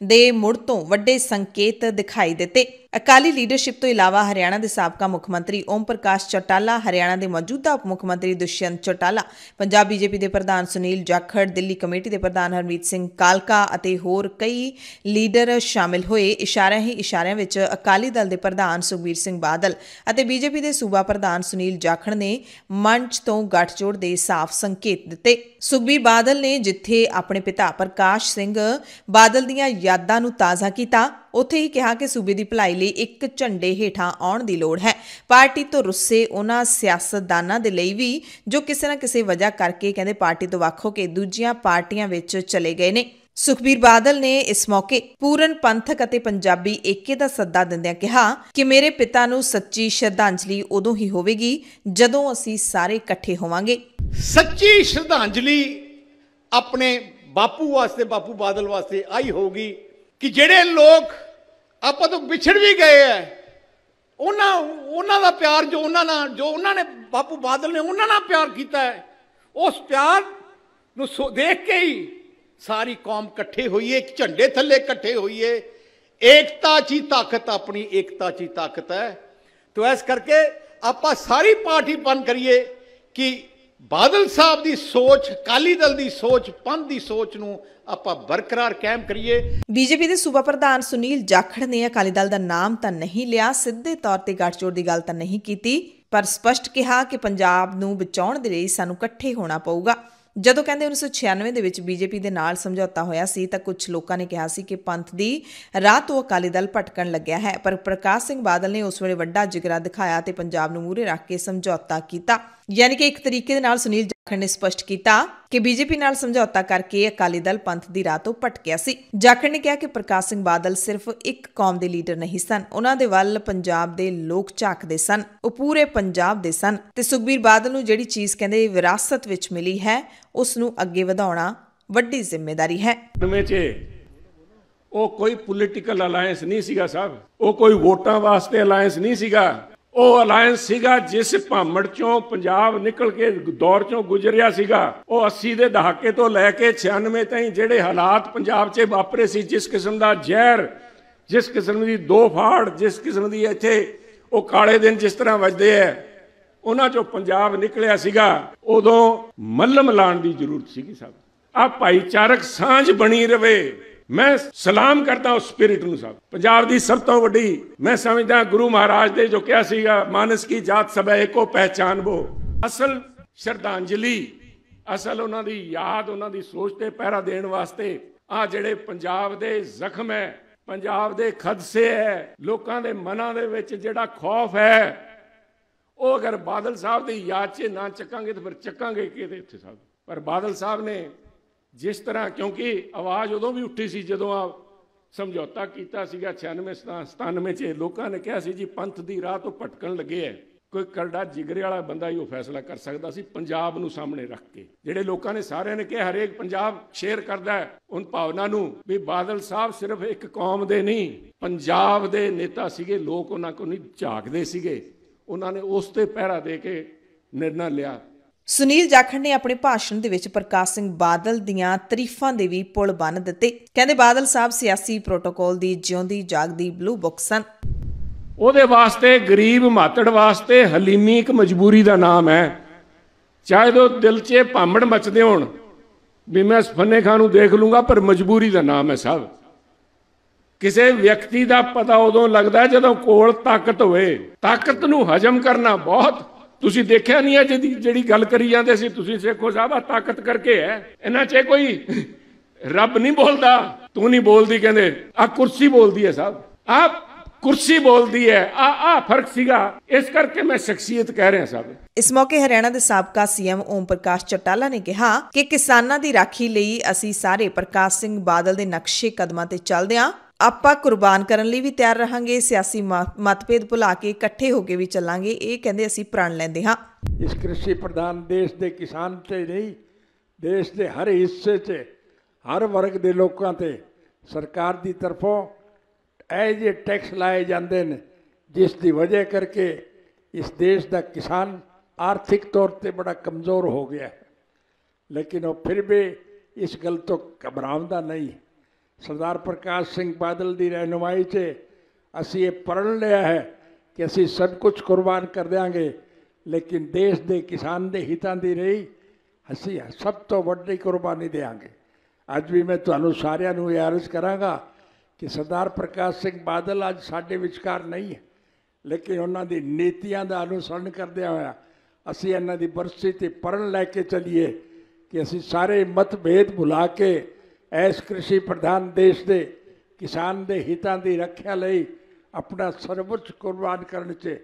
ਦੇ ਮੁੜ ਤੋਂ ਵੱਡੇ ਸੰਕੇਤ ਦਿਖਾਈ ਦਿੱਤੇ ਅਕਾਲੀ ਲੀਡਰਸ਼ਿਪ ਤੋਂ ਇਲਾਵਾ ਹਰਿਆਣਾ ਦੇ ਸਾਬਕਾ ਮੁੱਖ ਮੰਤਰੀ ਓਮ ਪ੍ਰਕਾਸ਼ ਚੌਟਾਲਾ ਹਰਿਆਣਾ ਦੇ ਮੌਜੂਦਾ ਉਪ ਮੁੱਖ ਮੰਤਰੀ ਦੁਸ਼ਯੰਤ ਚੌਟਾਲਾ ਪੰਜਾਬ ਬੀਜੇਪੀ ਦੇ ਪ੍ਰਧਾਨ ਸੁਨੀਲ ਜਾਖੜ ਦਿੱਲੀ ਕਮੇਟੀ ਦੇ ਪ੍ਰਧਾਨ ਹਰਮੀਤ ਸਿੰਘ ਕਾਲਕਾ ਅਤੇ ਹੋਰ ਕਈ ਲੀਡਰ ਸ਼ਾਮਿਲ ਹੋਏ ਇਸ਼ਾਰਿਆਂ ਹੀ ਇਸ਼ਾਰਿਆਂ ਵਿੱਚ ਅਕਾਲੀ ਦਲ ਦੇ ਪ੍ਰਧਾਨ ਸੁਖਬੀਰ ਸਿੰਘ ਬਾਦਲ ਅਤੇ ਬੀਜੇਪੀ ਦੇ ਸੂਬਾ ਪ੍ਰਧਾਨ ਸੁਨੀਲ ਜਾਖੜ ਨੇ ਮੰਚ ਤੋਂ ਗੱਠਜੋੜ ਦੇ ਸਾਫ਼ ਸੰਕੇਤ ਦਿੱਤੇ ਸੁਖਬੀਰ ਬਾਦਲ ਨੇ ਜਿੱਥੇ ਆਪਣੇ ਪਿਤਾ ਪ੍ਰਕਾਸ਼ ਸਿੰਘ ਬਾਦਲ ਦੀਆਂ ਯਾਦਾਂ ਨੂੰ ਤਾਜ਼ਾ ਕੀਤਾ ਉੱਥੇ ਹੀ ਕਿਹਾ ਕਿ ਸੂਬੇ ਦੀ ਭਲਾਈ ਲਈ ਇੱਕ ਝੰਡੇ ਹੇਠਾਂ ਆਉਣ ਦੀ ਲੋੜ ਹੈ ਪਾਰਟੀ ਤੋਂ ਰੁੱਸੇ ਉਹਨਾਂ ਸਿਆਸਤਦਾਨਾਂ ਦੇ ਲਈ ਵੀ ਜੋ ਕਿਸੇ ਨਾ ਕਿਸੇ ਵਜ੍ਹਾ ਕਰਕੇ ਕਹਿੰਦੇ ਪਾਰਟੀ ਤੋਂ ਵੱਖ ਹੋ ਕੇ ਦੂਜੀਆਂ ਪਾਰਟੀਆਂ ਵਿੱਚ ਚਲੇ ਗਏ ਨੇ ਸੁਖਬੀਰ ਬਾਦਲ ਨੇ ਇਸ ਮੌਕੇ ਪੂਰਨ ਪੰਥਕ ਅਤੇ ਪੰਜਾਬੀ ਏਕੇ ਦਾ ਸੱਦਾ ਦਿੰਦਿਆਂ ਕਿਹਾ ਕਿ ਮੇਰੇ ਪਿਤਾ ਨੂੰ ਸੱਚੀ ਸ਼ਰਧਾਂਜਲੀ ਉਦੋਂ ਹੀ ਹੋਵੇਗੀ ਜਦੋਂ ਅਸੀਂ ਸਾਰੇ ਇਕੱਠੇ ਹੋਵਾਂਗੇ ਸੱਚੀ ਸ਼ਰਧਾਂਜਲੀ ਆਪਣੇ ਬਾਪੂ ਵਾਸਤੇ ਬਾਪੂ ਬਾਦਲ ਵਾਸਤੇ ਆਈ ਹੋਊਗੀ ਕਿ ਜਿਹੜੇ ਲੋਕ ਆਪਾਂ ਤੋਂ ਵਿਛੜ ਵੀ ਗਏ ਐ ਉਹਨਾਂ ਉਹਨਾਂ ਦਾ ਪਿਆਰ ਜੋ ਉਹਨਾਂ ਨਾਲ ਜੋ ਉਹਨਾਂ ਨੇ ਬਾਪੂ ਬਾਦਲ ਨੇ ਉਹਨਾਂ ਨਾਲ ਪਿਆਰ ਕੀਤਾ ਹੈ ਉਸ ਪਿਆਰ ਨੂੰ ਦੇਖ ਕੇ ਹੀ ਸਾਰੀ ਕੌਮ ਇਕੱਠੇ ਹੋਈ ਇੱਕ ਝੰਡੇ ਥੱਲੇ ਇਕੱਠੇ ਹੋਈ ਏ ਏਕਤਾ ਚੀ ਤਾਕਤ ਆਪਣੀ ਏਕਤਾ ਚੀ ਤਾਕਤ ਹੈ ਤੋ ਇਸ ਕਰਕੇ ਆਪਾਂ ਸਾਰੀ ਪਾਰਟੀ ਪੰਨ ਕਰੀਏ ਕਿ ਬਾਦਲ ਸਾਹਿਬ ਦੀ ਸੋਚ ਕਾਲੀ ਦਲ ਦੀ ਸੋਚ ਪੰਨ ਦੀ ਸੋਚ ਨੂੰ ਆਪਾਂ ਬਰਕਰਾਰ ਕਾਇਮ ਕਰੀਏ ਬੀਜੇਪੀ ਦੇ ਸੂਬਾ ਪ੍ਰਧਾਨ ਸੁਨੀਲ ਜਾਖੜ ਨੇ ਅਕਾਲੀ ਦਲ ਦਾ ਨਾਮ ਤਾਂ ਨਹੀਂ ਲਿਆ ਸਿੱਧੇ ਤੌਰ ਤੇ ਗੱਠਜੋੜ ਦੀ ਗੱਲ ਤਾਂ ਨਹੀਂ ਕੀਤੀ ਪਰ ਸਪਸ਼ਟ ਕਿਹਾ ਕਿ ਪੰਜਾਬ ਨੂੰ ਬਚਾਉਣ ਦੇ ਲਈ ਸਾਨੂੰ ਇਕੱਠੇ ਹੋਣਾ ਪਊਗਾ ਜਦੋਂ ਕਹਿੰਦੇ 1996 ਦੇ ਵਿੱਚ ਬੀਜੇਪੀ ਦੇ ਨਾਲ ਸਮਝੌਤਾ ਹੋਇਆ ਸੀ ਤਾਂ ਕੁਝ ਲੋਕਾਂ ਨੇ ਕਿਹਾ ਸੀ ਕਿ ਪੰਥ ਦੀ ਰਾਹ ਤੋਂ ਅਕਾਲੀ ਦਲ ਭਟਕਣ ਲੱਗਿਆ ਹੈ ਪਰ ਪ੍ਰਕਾਸ਼ ਸਿੰਘ ਬਾਦਲ ਨੇ ਉਸ ਵੇਲੇ ਵੱਡਾ ਜਿਗਰਾ ਦਿਖਾਇਆ ਤੇ ਪੰਜਾਬ ਨੂੰ ਮੂਰੇ ਰੱਖ ਕੇ ਸਮਝੌਤਾ ਕੀਤਾ ਯਾਨੀ ਕਿ ਇੱਕ ਤਰੀਕੇ ਦੇ ਨਾਲ ਸੁਨੀਲ ਜਾਖੜ ਨੇ ਸਪਸ਼ਟ ਕੀਤਾ ਕਿ ਬੀਜੇਪੀ ਨਾਲ ਸਮਝੌਤਾ ਕਰਕੇ ਅਕਾਲੀ ਦਲ ਪੰਥ ਦੀ ਰਾਹ ਤੋਂ ਭਟਕਿਆ ਸੀ ਜਾਖੜ ਨੇ ਕਿਹਾ ਕਿ ਪ੍ਰਕਾਸ਼ ਸਿੰਘ ਬਾਦਲ ਸਿਰਫ ਇੱਕ ਕੌਮ ਦੇ ਲੀਡਰ ਨਹੀਂ ਸਨ ਉਹਨਾਂ ਦੇ ਵੱਲ ਪੰਜਾਬ ਦੇ ਲੋਕ ਝਾਕਦੇ ਸਨ ਉਹ ਪੂਰੇ ਪੰਜਾਬ ਦੇ ਸਨ ਤੇ ਸੁਖਬੀਰ ਬਾਦਲ ਨੂੰ ਜਿਹੜੀ ਚੀਜ਼ ਕਹਿੰਦੇ ਵਿਰਾਸਤ ਵਿੱਚ ਮਿਲੀ ਹੈ ਉਸ ਨੂੰ ਅੱਗੇ ਵਧਾਉਣਾ ਵੱਡੀ ਜ਼ਿੰਮੇਵਾਰੀ ਹੈ ਉਹ ਕੋਈ ਪੋਲੀਟੀਕਲ ਅਲਾਈਅੰਸ ਨਹੀਂ ਸੀਗਾ ਸਾਹਿਬ ਉਹ ਕੋਈ ਵੋਟਾਂ ਵਾਸਤੇ ਅਲਾਈਅੰਸ ਨਹੀਂ ਸੀਗਾ ਉਹ ਅਲਾਈਅੰਸ ਸੀਗਾ ਜਿਸ ਭਾਮੜ ਚੋਂ ਪੰਜਾਬ ਨਿਕਲ ਕੇ ਦੌਰ ਚੋਂ ਗੁਜ਼ਰਿਆ ਸੀਗਾ ਉਹ 80 ਦੇ ਦਹਾਕੇ ਤੋਂ ਲੈ ਕੇ 96 ਤਾਈਂ ਜਿਹੜੇ ਹਾਲਾਤ ਪੰਜਾਬ 'ਚ ਵਾਪਰੇ ਸੀ ਜਿਸ ਕਿਸਮ ਦਾ ਜ਼ਹਿਰ ਜਿਸ ਕਿਸਮ ਦੀ ਦੋ ਫਾੜ ਜਿਸ ਕਿਸਮ ਦੀ ਇੱਥੇ ਉਹ ਕਾਲੇ ਦਿਨ ਜਿਸ ਤਰ੍ਹਾਂ ਵੱਜਦੇ ਐ ਉਹਨਾਂ 'ਚੋਂ ਪੰਜਾਬ ਨਿਕਲਿਆ ਸੀਗਾ ਉਦੋਂ ਮੱਲਮ ਲਾਣ ਦੀ ਜ਼ਰੂਰਤ ਸੀਗੀ ਸਭ ਆ ਭਾਈਚਾਰਕ ਸਾਂਝ ਬਣੀ ਰਵੇ ਮੈਂ ਸਲਾਮ ਕਰਦਾ ਉਸ ਸਪਿਰਿਟ ਨੂੰ ਸਾਹਿਬ ਪੰਜਾਬ ਦੀ ਸਭ ਤੋਂ ਵੱਡੀ ਮੈਂ ਸਮਝਦਾ ਗੁਰੂ ਮਹਾਰਾਜ ਦੇ ਜੋ ਕਿਹਾ ਸੀਗਾ ਮਾਨਸ ਕੀ ਜਾਤ ਇੱਕੋ ਪਹਿਚਾਨ ਪਹਿਚਾਨਬੋ ਅਸਲ ਸ਼ਰਧਾਂਜਲੀ ਅਸਲ ਉਹਨਾਂ ਦੀ ਯਾਦ ਉਹਨਾਂ ਦੀ ਸੋਚ ਤੇ ਪਹਿਰਾ ਦੇਣ ਵਾਸਤੇ ਆ ਜਿਹੜੇ ਪੰਜਾਬ ਦੇ ਜ਼ਖਮ ਹੈ ਪੰਜਾਬ ਦੇ ਖਦਸੇ ਹੈ ਲੋਕਾਂ ਦੇ ਮਨਾਂ ਦੇ ਵਿੱਚ ਜਿਹੜਾ ਖੌਫ ਹੈ ਉਹ ਅਗਰ ਬਾਦਲ ਸਾਹਿਬ ਦੀ ਯਾਦ 'ਚ ਨਾ ਚੱਕਾਂਗੇ ਤਾਂ ਫਿਰ ਚੱਕਾਂਗੇ ਕਿਹਦੇ ਇੱਥੇ ਸਾਹਿਬ ਪਰ ਬਾਦਲ ਸਾਹਿਬ ਨੇ ਜਿਸ ਤਰ੍ਹਾਂ ਕਿਉਂਕਿ ਆਵਾਜ਼ ਉਦੋਂ ਵੀ ਉੱਠੀ ਸੀ ਜਦੋਂ ਆ ਸਮਝੌਤਾ ਕੀਤਾ ਸੀਗਾ 96 97 ਚ ਲੋਕਾਂ ਨੇ ਕਿਹਾ ਸੀ ਜੀ ਪੰਥ ਦੀ ਰਾਹ ਤੋਂ ਭਟਕਣ ਲੱਗੇ ਐ ਕੋਈ ਕਰੜਾ ਜਿਗਰੇ ਵਾਲਾ ਬੰਦਾ ਹੀ ਉਹ ਫੈਸਲਾ ਕਰ ਸਕਦਾ ਸੀ ਪੰਜਾਬ ਨੂੰ ਸਾਹਮਣੇ ਰੱਖ ਕੇ ਜਿਹੜੇ ਲੋਕਾਂ ਨੇ ਸਾਰਿਆਂ ਨੇ ਕਿਹਾ ਹਰੇਕ ਪੰਜਾਬ ਸ਼ੇਅਰ ਕਰਦਾ ਉਹਨ ਭਾਵਨਾ ਨੂੰ ਵੀ ਬਾਦਲ ਸਾਹਿਬ ਸਿਰਫ ਇੱਕ ਕੌਮ ਦੇ ਨਹੀਂ ਪੰਜਾਬ ਦੇ ਨੇਤਾ ਸੀਗੇ ਲੋਕ ਉਹਨਾਂ ਕੋ ਨਹੀਂ ਝਾਕਦੇ ਸੀਗੇ ਉਹਨਾਂ ਨੇ ਉਸ ਤੇ ਪਹਿਰਾ ਦੇ ਕੇ ਨਿਰਣਾ ਲਿਆ ਸੁਨੀਲ ਜਾਖੜ ਨੇ ਆਪਣੇ ਭਾਸ਼ਣ ਦੇ ਵਿੱਚ ਪ੍ਰਕਾਸ਼ ਸਿੰਘ ਬਾਦਲ ਦੀਆਂ ਤਾਰੀਫਾਂ ਦੇ ਵੀ ਪੁਲ ਬੰਨ ਦਿੱਤੇ ਕਹਿੰਦੇ ਬਾਦਲ ਸਾਹਿਬ ਸਿਆਸੀ ਪ੍ਰੋਟੋਕੋਲ ਦੀ ਜਿਉਂਦੀ ਜਾਗਦੀ ਬਲੂ ਬੁੱਕ ਸਨ ਉਹਦੇ ਵਾਸਤੇ ਗਰੀਬ ਮਾਤੜ ਵਾਸਤੇ ਹਲੀਮੀ ਇੱਕ ਮਜਬੂਰੀ ਦਾ ਨਾਮ ਹੈ ਚਾਹੇ ਉਹ ਦਿਲ 'ਚ ਭਾਂਮੜ ਮਚਦੇ ਹੋਣ ਵੀ ਮੈਂ ਸਫਨੇ ਖਾਨ ਨੂੰ ਦੇਖ ਲੂੰਗਾ ਪਰ ਮਜਬੂਰੀ ਦਾ ਨਾਮ ਹੈ ਸਭ ਕਿਸੇ ਵਿਅਕਤੀ ਦਾ ਪਤਾ ਉਦੋਂ ਲੱਗਦਾ ਜਦੋਂ ਕੋਲ ਤਾਕਤ ਹੋਵੇ ਤਾਕਤ ਨੂੰ ਹਜਮ ਕਰਨਾ ਬਹੁਤ ਤੁਸੀਂ ਦੇਖਿਆ ਨਹੀਂ ਹੈ ਜਿਹੜੀ ਜਿਹੜੀ ਗੱਲ ਕਰੀ ਜਾਂਦੇ ਸੀ ਤੁਸੀਂ ਸੇਖੋ ਸਾਹਿਬ ਆ ਤਾਕਤ ਕਰਕੇ ਹੈ ਇਹਨਾਂ 'ਚ ਕੋਈ ਰੱਬ ਨਹੀਂ ਬੋਲਦਾ ਤੂੰ ਨਹੀਂ ਬੋਲਦੀ ਕਹਿੰਦੇ ਆ ਕੁਰਸੀ ਬੋਲਦੀ ਹੈ ਸਾਹਿਬ ਆ ਕੁਰਸੀ ਬੋਲਦੀ ਹੈ ਆ ਆ ਫਰਕ ਸੀਗਾ ਇਸ ਕਰਕੇ ਮੈਂ ਸ਼ਖਸੀਅਤ ਕਹਿ ਰਿਹਾ ਸਾਹਿਬ ਇਸ ਮੌਕੇ ਹਰਿਆਣਾ ਦੇ ਸਾਬਕਾ ਸੀਐਮ ਓਮ ਪ੍ਰਕਾਸ਼ ਚਟਾਲਾ ਨੇ ਕਿਹਾ ਕਿ ਕਿਸਾਨਾਂ ਦੀ ਰਾਖੀ ਲਈ ਅਸੀਂ ਸਾਰੇ ਪ੍ਰਕਾਸ਼ ਸਿੰਘ ਬਾਦਲ ਦੇ ਨਕਸ਼ੇ ਕਦਮਾਂ ਤੇ ਚੱਲਦੇ ਆਂ ਆਪਾਂ ਕੁਰਬਾਨ ਕਰਨ ਲਈ ਵੀ ਤਿਆਰ ਰਹਾਂਗੇ ਸਿਆਸੀ ਮਤਭੇਦ ਭੁਲਾ ਕੇ ਇਕੱਠੇ ਹੋ ਕੇ ਵੀ ਚੱਲਾਂਗੇ ਇਹ ਕਹਿੰਦੇ ਅਸੀਂ ਪ੍ਰਣ ਲੈਂਦੇ ਹਾਂ ਇਸ ਕ੍ਰਿਸ਼ੀ ਪ੍ਰਧਾਨ ਦੇਸ਼ ਦੇ ਕਿਸਾਨ ਤੇ ਨਹੀਂ ਦੇਸ਼ ਦੇ ਹਰ ਹਿੱਸੇ 'ਚ ਹਰ ਵਰਗ ਦੇ ਲੋਕਾਂ ਤੇ ਸਰਕਾਰ ਦੀ ਤਰਫੋਂ ਇਹ ਜੇ ਟੈਕਸ ਲਾਏ ਜਾਂਦੇ ਨੇ ਜਿਸ ਦੀ ਵਜ੍ਹਾ ਕਰਕੇ ਇਸ ਦੇਸ਼ ਦਾ ਕਿਸਾਨ ਆਰਥਿਕ ਤੌਰ ਤੇ ਬੜਾ ਕਮਜ਼ੋਰ ਹੋ ਗਿਆ ਹੈ ਲੇਕਿਨ ਉਹ ਫਿਰ ਵੀ ਇਸ ਗੱਲ ਤੋਂ ਘਬਰਾਉਂਦਾ ਨਹੀਂ ਸਰਦਾਰ ਪ੍ਰਕਾਸ਼ ਸਿੰਘ ਬਾਦਲ ਦੀ ਰਹਿਨਮਾਈ 'ਚ ਅਸੀਂ ਇਹ ਪੜਨ ਲਿਆ ਹੈ ਕਿ ਅਸੀਂ ਸਭ ਕੁਝ ਕੁਰਬਾਨ ਕਰ ਦਿਆਂਗੇ ਲੇਕਿਨ ਦੇਸ਼ ਦੇ ਕਿਸਾਨ ਦੇ ਹਿੱਤਾਂ ਦੀ ਰਹੀ ਅਸੀਂ ਸਭ ਤੋਂ ਵੱਡੀ ਕੁਰਬਾਨੀ ਦੇਾਂਗੇ ਅੱਜ ਵੀ ਮੈਂ ਤੁਹਾਨੂੰ ਸਾਰਿਆਂ ਨੂੰ ਇਹ ਕਰਾਂਗਾ ਕਿ ਸਰਦਾਰ ਪ੍ਰਕਾਸ਼ ਸਿੰਘ ਬਾਦਲ ਅੱਜ ਸਾਡੇ ਵਿਚਕਾਰ ਨਹੀਂ ਹੈ ਲੇਕਿਨ ਉਹਨਾਂ ਦੀ ਨੀਤੀਆਂ ਦਾ ਅਨੁਸਰਣ ਕਰਦਿਆਂ ਹੋਇਆ ਅਸੀਂ ਇਹਨਾਂ ਦੀ ਬਰਸੀ ਤੇ ਪਰਣ ਲੈ ਕੇ ਚੱਲੀਏ ਕਿ ਅਸੀਂ ਸਾਰੇ ਮਤਭੇਦ ਭੁਲਾ ਕੇ ਐਸ ਕ੍ਰਿਸ਼ੀ ਪ੍ਰਧਾਨ ਦੇਸ਼ ਦੇ ਕਿਸਾਨ ਦੇ ਹਿੱਤਾਂ ਦੀ ਰੱਖਿਆ ਲਈ ਆਪਣਾ ਸਰਵਉੱਚ ਕੁਰਬਾਨ ਕਰਨ 'ਚ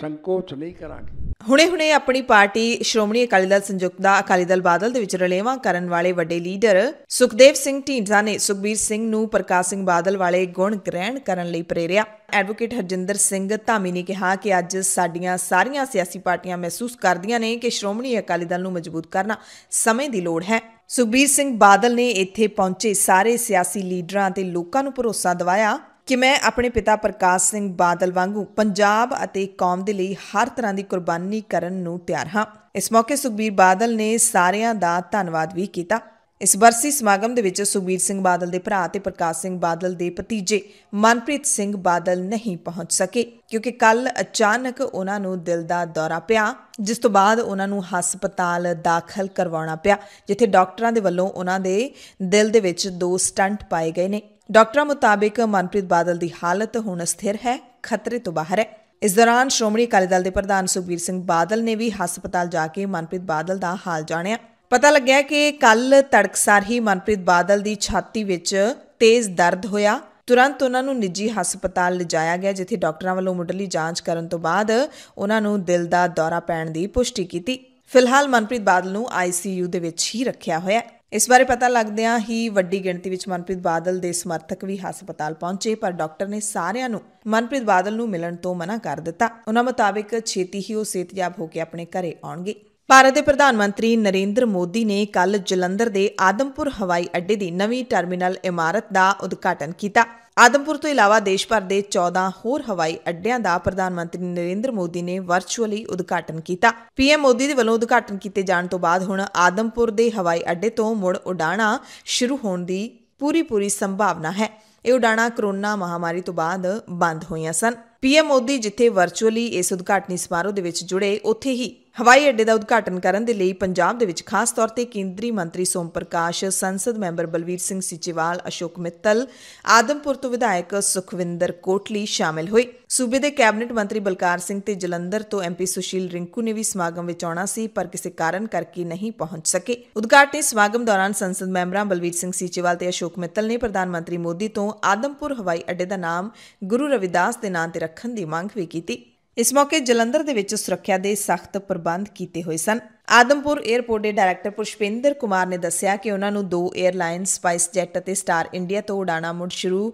ਸੰਕੋਚ ਨਹੀਂ ਕਰਾਂਗੇ ਹੁਣੇ-ਹੁਣੇ ਆਪਣੀ ਪਾਰਟੀ ਸ਼੍ਰੋਮਣੀ ਅਕਾਲੀ ਦਲ ਸੰਯੁਕਤ ਦਾ ਅਕਾਲੀ ਦਲ ਬਾਦਲ ਦੇ ਵਿੱਚ ਰਲੇਵਾ ਕਰਨ ਵਾਲੇ ਵੱਡੇ ਲੀਡਰ ਸੁਖਦੇਵ ਸਿੰਘ ਢੀਂਡਸਾ ਨੇ ਸੁਖਬੀਰ ਸਿੰਘ ਨੂੰ ਪ੍ਰਕਾਸ਼ ਸਿੰਘ ਬਾਦਲ ਵਾਲੇ ਗੁਣ ਗ੍ਰਹਿਣ ਕਰਨ ਲਈ ਪ੍ਰੇਰਿਆ ਐਡਵੋਕੇਟ ਹਰਜਿੰਦਰ ਸਿੰਘ ਧਾਮੀ ਨੇ ਕਿਹਾ ਕਿ ਅੱਜ ਸਾਡੀਆਂ ਸਾਰੀਆਂ ਸਿਆਸੀ ਪਾਰਟੀਆਂ ਮਹਿਸੂਸ ਕਰਦੀਆਂ ਨੇ ਕਿ ਸ਼੍ਰੋਮਣੀ ਅਕਾਲੀ ਦਲ ਨੂੰ ਮਜ਼ਬੂਤ ਕਰਨਾ ਸਮੇਂ ਦੀ ਲੋੜ ਹੈ ਸੁਖਬੀਰ ਸਿੰਘ ਬਾਦਲ ਨੇ ਇੱਥੇ ਪਹੁੰਚੇ ਸਾਰੇ ਸਿਆਸੀ ਲੀਡਰਾਂ ਅਤੇ ਲੋਕਾਂ ਨੂੰ ਭਰੋਸਾ ਦਿਵਾਇਆ ਕਿ ਮੈਂ ਆਪਣੇ ਪਿਤਾ ਪ੍ਰਕਾਸ਼ ਸਿੰਘ ਬਾਦਲ ਵਾਂਗੂ ਪੰਜਾਬ ਅਤੇ ਕੌਮ ਦੇ ਲਈ ਹਰ ਤਰ੍ਹਾਂ ਦੀ ਕੁਰਬਾਨੀ ਕਰਨ ਨੂੰ ਤਿਆਰ ਹਾਂ ਇਸ ਮੌਕੇ ਸੁਖਬੀਰ ਬਾਦਲ ਨੇ ਸਾਰਿਆਂ ਦਾ ਧੰਨਵਾਦ ਵੀ ਕੀਤਾ ਇਸ ਵਰਸੀ ਸਮਾਗਮ ਦੇ ਵਿੱਚ ਸੁਬੀਰ ਸਿੰਘ ਬਾਦਲ ਦੇ ਭਰਾ ਤੇ ਪ੍ਰਕਾਸ਼ ਸਿੰਘ ਬਾਦਲ ਦੇ ਭਤੀਜੇ ਮਨਪ੍ਰੀਤ ਸਿੰਘ ਬਾਦਲ ਨਹੀਂ ਪਹੁੰਚ ਸਕੇ ਕਿਉਂਕਿ ਕੱਲ ਅਚਾਨਕ ਉਹਨਾਂ ਨੂੰ ਦਿਲ ਦਾ ਦੌਰਾ ਪਿਆ ਜਿਸ ਤੋਂ ਬਾਅਦ ਉਹਨਾਂ ਨੂੰ ਹਸਪਤਾਲ ਦਾਖਲ ਕਰਵਾਉਣਾ ਪਿਆ ਜਿੱਥੇ ਡਾਕਟਰਾਂ ਦੇ ਵੱਲੋਂ ਉਹਨਾਂ ਦੇ ਦਿਲ ਦੇ ਵਿੱਚ ਦੋ ਸਟੰਟ ਪਾਏ ਗਏ ਨੇ ਡਾਕਟਰਾਂ ਮੁਤਾਬਕ ਮਨਪ੍ਰੀਤ ਬਾਦਲ ਦੀ ਹਾਲਤ ਹੁਣ ਸਥਿਰ ਹੈ ਖਤਰੇ ਤੋਂ ਬਾਹਰ ਹੈ ਇਸ ਦੌਰਾਨ ਸ਼੍ਰੋਮਣੀ ਅਕਾਲੀ ਦਲ ਦੇ ਪ੍ਰਧਾਨ ਸੁਖਬੀਰ ਸਿੰਘ ਬਾਦਲ ਨੇ ਵੀ ਹਸਪਤਾਲ ਜਾ ਕੇ ਮਨਪ੍ਰੀਤ ਬਾਦਲ ਦਾ ਹਾਲ ਜਾਣਿਆ ਪਤਾ ਲੱਗਿਆ ਕਿ ਕੱਲ ਤੜਕਸਾਰ ਹੀ ਮਨਪ੍ਰੀਤ ਬਾਦਲ ਦੀ ਛਾਤੀ ਵਿੱਚ ਤੇਜ਼ ਦਰਦ ਹੋਇਆ ਤੁਰੰਤ ਉਹਨਾਂ ਨੂੰ ਨਿੱਜੀ ਹਸਪਤਾਲ ਲਿਜਾਇਆ ਗਿਆ ਜਿੱਥੇ ਡਾਕਟਰਾਂ ਵੱਲੋਂ ਮੁੱਢਲੀ ਜਾਂਚ ਕਰਨ ਤੋਂ ਬਾਅਦ ਉਹਨਾਂ ਨੂੰ ਦਿਲ ਦਾ ਦੌਰਾ ਪੈਣ ਦੀ ਪੁਸ਼ਟੀ ਕੀਤੀ ਫਿਲਹਾਲ ਮਨਪ੍ਰੀਤ ਬਾਦਲ ਨੂੰ ਆਈਸੀਯੂ ਦੇ ਵਿੱਚ ਹੀ ਰੱਖਿਆ ਹੋਇਆ ਹੈ ਇਸ ਬਾਰੇ ਪਤਾ ਲੱਗਦਿਆਂ ਹੀ ਵੱਡੀ ਗਿਣਤੀ ਵਿੱਚ ਮਨਪ੍ਰੀਤ ਬਾਦਲ ਦੇ ਸਮਰਥਕ ਵੀ ਹਸਪਤਾਲ ਪਹੁੰਚੇ ਪਰ ਡਾਕਟਰ ਨੇ ਸਾਰਿਆਂ ਨੂੰ ਮਨਪ੍ਰੀਤ ਬਾਦਲ ਨੂੰ ਮਿਲਣ ਤੋਂ ਮਨਾ ਕਰ ਦਿੱਤਾ ਉਹਨਾਂ ਮੁਤਾਬਿਕ ਛੇਤੀ ਹੀ ਉਹ ਸਿਹਤਯਾਬ ਹੋ ਕੇ ਆਪਣੇ ਘਰੇ ਆਉਣਗੇ ਭਾਰਤ ਦੇ ਪ੍ਰਧਾਨ ਮੰਤਰੀ ਨਰਿੰਦਰ ਮੋਦੀ ਨੇ ਕੱਲ ਜਲੰਧਰ ਦੇ ਆਦਮਪੁਰ ਹਵਾਈ ਅੱਡੇ ਦੀ ਨਵੀਂ ਟਰਮੀਨਲ ਇਮਾਰਤ ਦਾ ਉਦਘਾਟਨ ਕੀਤਾ। ਆਦਮਪੁਰ ਤੋਂ ਇਲਾਵਾ ਦੇਸ਼ ਭਰ ਦੇ 14 ਹੋਰ ਹਵਾਈ ਅੱਡਿਆਂ ਦਾ ਪ੍ਰਧਾਨ ਮੰਤਰੀ ਨਰਿੰਦਰ ਮੋਦੀ ਨੇ ਵਰਚੁਅਲੀ ਉਦਘਾਟਨ ਕੀਤਾ। ਪੀਐਮ ਮੋਦੀ ਦੇ ਵੱਲੋਂ ਉਦਘਾਟਨ ਕੀਤੇ ਜਾਣ ਤੋਂ ਬਾਅਦ ਹੁਣ ਆਦਮਪੁਰ ਦੇ ਹਵਾਈ ਅੱਡੇ ਤੋਂ ਮੁੜ ਉਡਾਣਾ ਸ਼ੁਰੂ ਹੋਣ ਦੀ ਪੂਰੀ ਪੂਰੀ ਸੰਭਾਵਨਾ ਹੈ। ਇਹ ਉਡਾਣਾ ਕਰੋਨਾ ਮਹਾਮਾਰੀ ਤੋਂ ਬਾਅਦ ਬੰਦ ਹੋਈਆਂ ਸਨ। ਪੀਐਮ ਮੋਦੀ ਜਿੱਥੇ ਵਰਚੁਅਲੀ ਇਸ ਉਦਘਾਟਨੀ ਸਮਾਰੋਹ ਦੇ ਵਿੱਚ ਜੁੜੇ ਉੱਥੇ ਹੀ ਹਵਾਈ ਅੱਡੇ ਦਾ ਉਦਘਾਟਨ ਕਰਨ ਦੇ ਲਈ ਪੰਜਾਬ ਦੇ ਵਿੱਚ ਖਾਸ ਤੌਰ ਤੇ ਕੇਂਦਰੀ ਮੰਤਰੀ ਸੋਮ ਪ੍ਰਕਾਸ਼ ਸੰਸਦ ਮੈਂਬਰ ਬਲਵੀਰ ਸਿੰਘ ਸਿਚੀਵਾਲ ਅਸ਼ੋਕ ਮਿੱਤਲ ਆਦਮਪੁਰ ਤੋਂ ਵਿਧਾਇਕ ਸੁਖਵਿੰਦਰ ਕੋਟਲੀ ਸ਼ਾਮਿਲ ਹੋਏ ਸੂਬੇ ਦੇ ਕੈਬਨਿਟ ਮੰਤਰੀ ਬਲਕਾਰ ਸਿੰਘ ਤੇ ਜਲੰਧਰ ਤੋਂ ਐਮਪੀ ਸੁਸ਼ੀਲ ਰਿੰਕੂ ਨੇ ਵੀ ਸਮਾਗਮ ਵਿੱਚ ਆਉਣਾ ਸੀ ਪਰ ਕਿਸੇ ਕਾਰਨ ਕਰਕੇ ਨਹੀਂ ਪਹੁੰਚ ਸਕੇ ਉਦਘਾਟਨੀ ਸਮਾਗਮ ਦੌਰਾਨ ਸੰਸਦ ਮੈਂਬਰਾਂ ਬਲਵੀਰ ਸਿੰਘ ਸਿਚੀਵਾਲ ਤੇ ਅਸ਼ੋਕ ਮਿੱਤਲ ਨੇ ਪ੍ਰਧਾਨ ਮੰਤਰੀ ਮੋਦੀ ਤੋਂ ਆਦਮਪੁਰ ਹਵਾਈ ਅੱਡੇ ਦਾ ਨਾਮ ਗੁਰੂ ਰਵਿਦਾਸ ਦੇ ਨਾਂ ਤੇ ਰੱਖਣ ਦੀ ਮੰਗ ਵੀ ਕੀਤੀ ਇਸ ਮੌਕੇ ਜਲੰਧਰ ਦੇ ਵਿੱਚ ਸੁਰੱਖਿਆ ਦੇ ਸਖਤ ਪ੍ਰਬੰਧ ਕੀਤੇ ਹੋਏ ਸਨ ਆਦਮਪੁਰ 에어ਪੋਰਟ ਦੇ ਡਾਇਰੈਕਟਰ ਪੁਸ਼ਪਿੰਦਰ ਕੁਮਾਰ ਨੇ ਦੱਸਿਆ ਕਿ ਉਹਨਾਂ ਨੂੰ ਦੋ 에어ਲਾਈਨ ਸਪਾਈਸ ਜੈਟ ਅਤੇ ਸਟਾਰ ਇੰਡੀਆ ਤੋਂ ਉਡਾਣਾ ਮੁੜ ਸ਼ੁਰੂ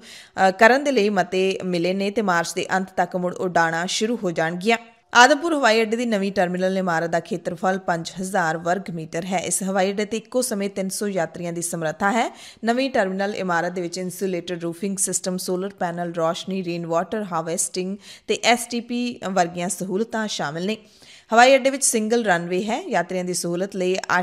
ਕਰਨ ਦੇ ਲਈ ਮਤੇ ਮਿਲੇ ਨੇ ਤੇ ਮਾਰਚ ਦੇ ਅੰਤ ਤੱਕ ਮੁੜ ਉਡਾਣਾ ਸ਼ੁਰੂ ਹੋ ਜਾਣਗੀਆਂ ਆਦਮਪੁਰ ਹਵਾਈ ਅੱਡੇ ਦੀ ਨਵੀਂ ਟਰਮੀਨਲ ਇਮਾਰਤ ਦਾ ਖੇਤਰਫਲ 5000 ਵਰਗ ਮੀਟਰ ਹੈ ਇਸ ਹਵਾਈ ਅੱਡੇ ਤੇ ਇੱਕੋ ਸਮੇਂ 300 ਯਾਤਰੀਆਂ ਦੀ ਸਮਰੱਥਾ ਹੈ ਨਵੀਂ ਟਰਮੀਨਲ ਇਮਾਰਤ ਦੇ ਵਿੱਚ insulated roofing system solar panel ਰੋਸ਼ਨੀ ਰੇਨ ਵਾਟਰ ਹਾਰਵੈਸਟਿੰਗ ਤੇ ਐਸਟੀਪੀ ਵਰਗੀਆਂ ਸਹੂਲਤਾਂ ਸ਼ਾਮਲ ਨੇ ਹਵਾਈ ਅੱਡੇ ਵਿੱਚ ਸਿੰਗਲ ਰਨਵੇ ਹੈ ਯਾਤਰੀਆਂ ਦੀ ਸਹੂਲਤ ਲਈ 8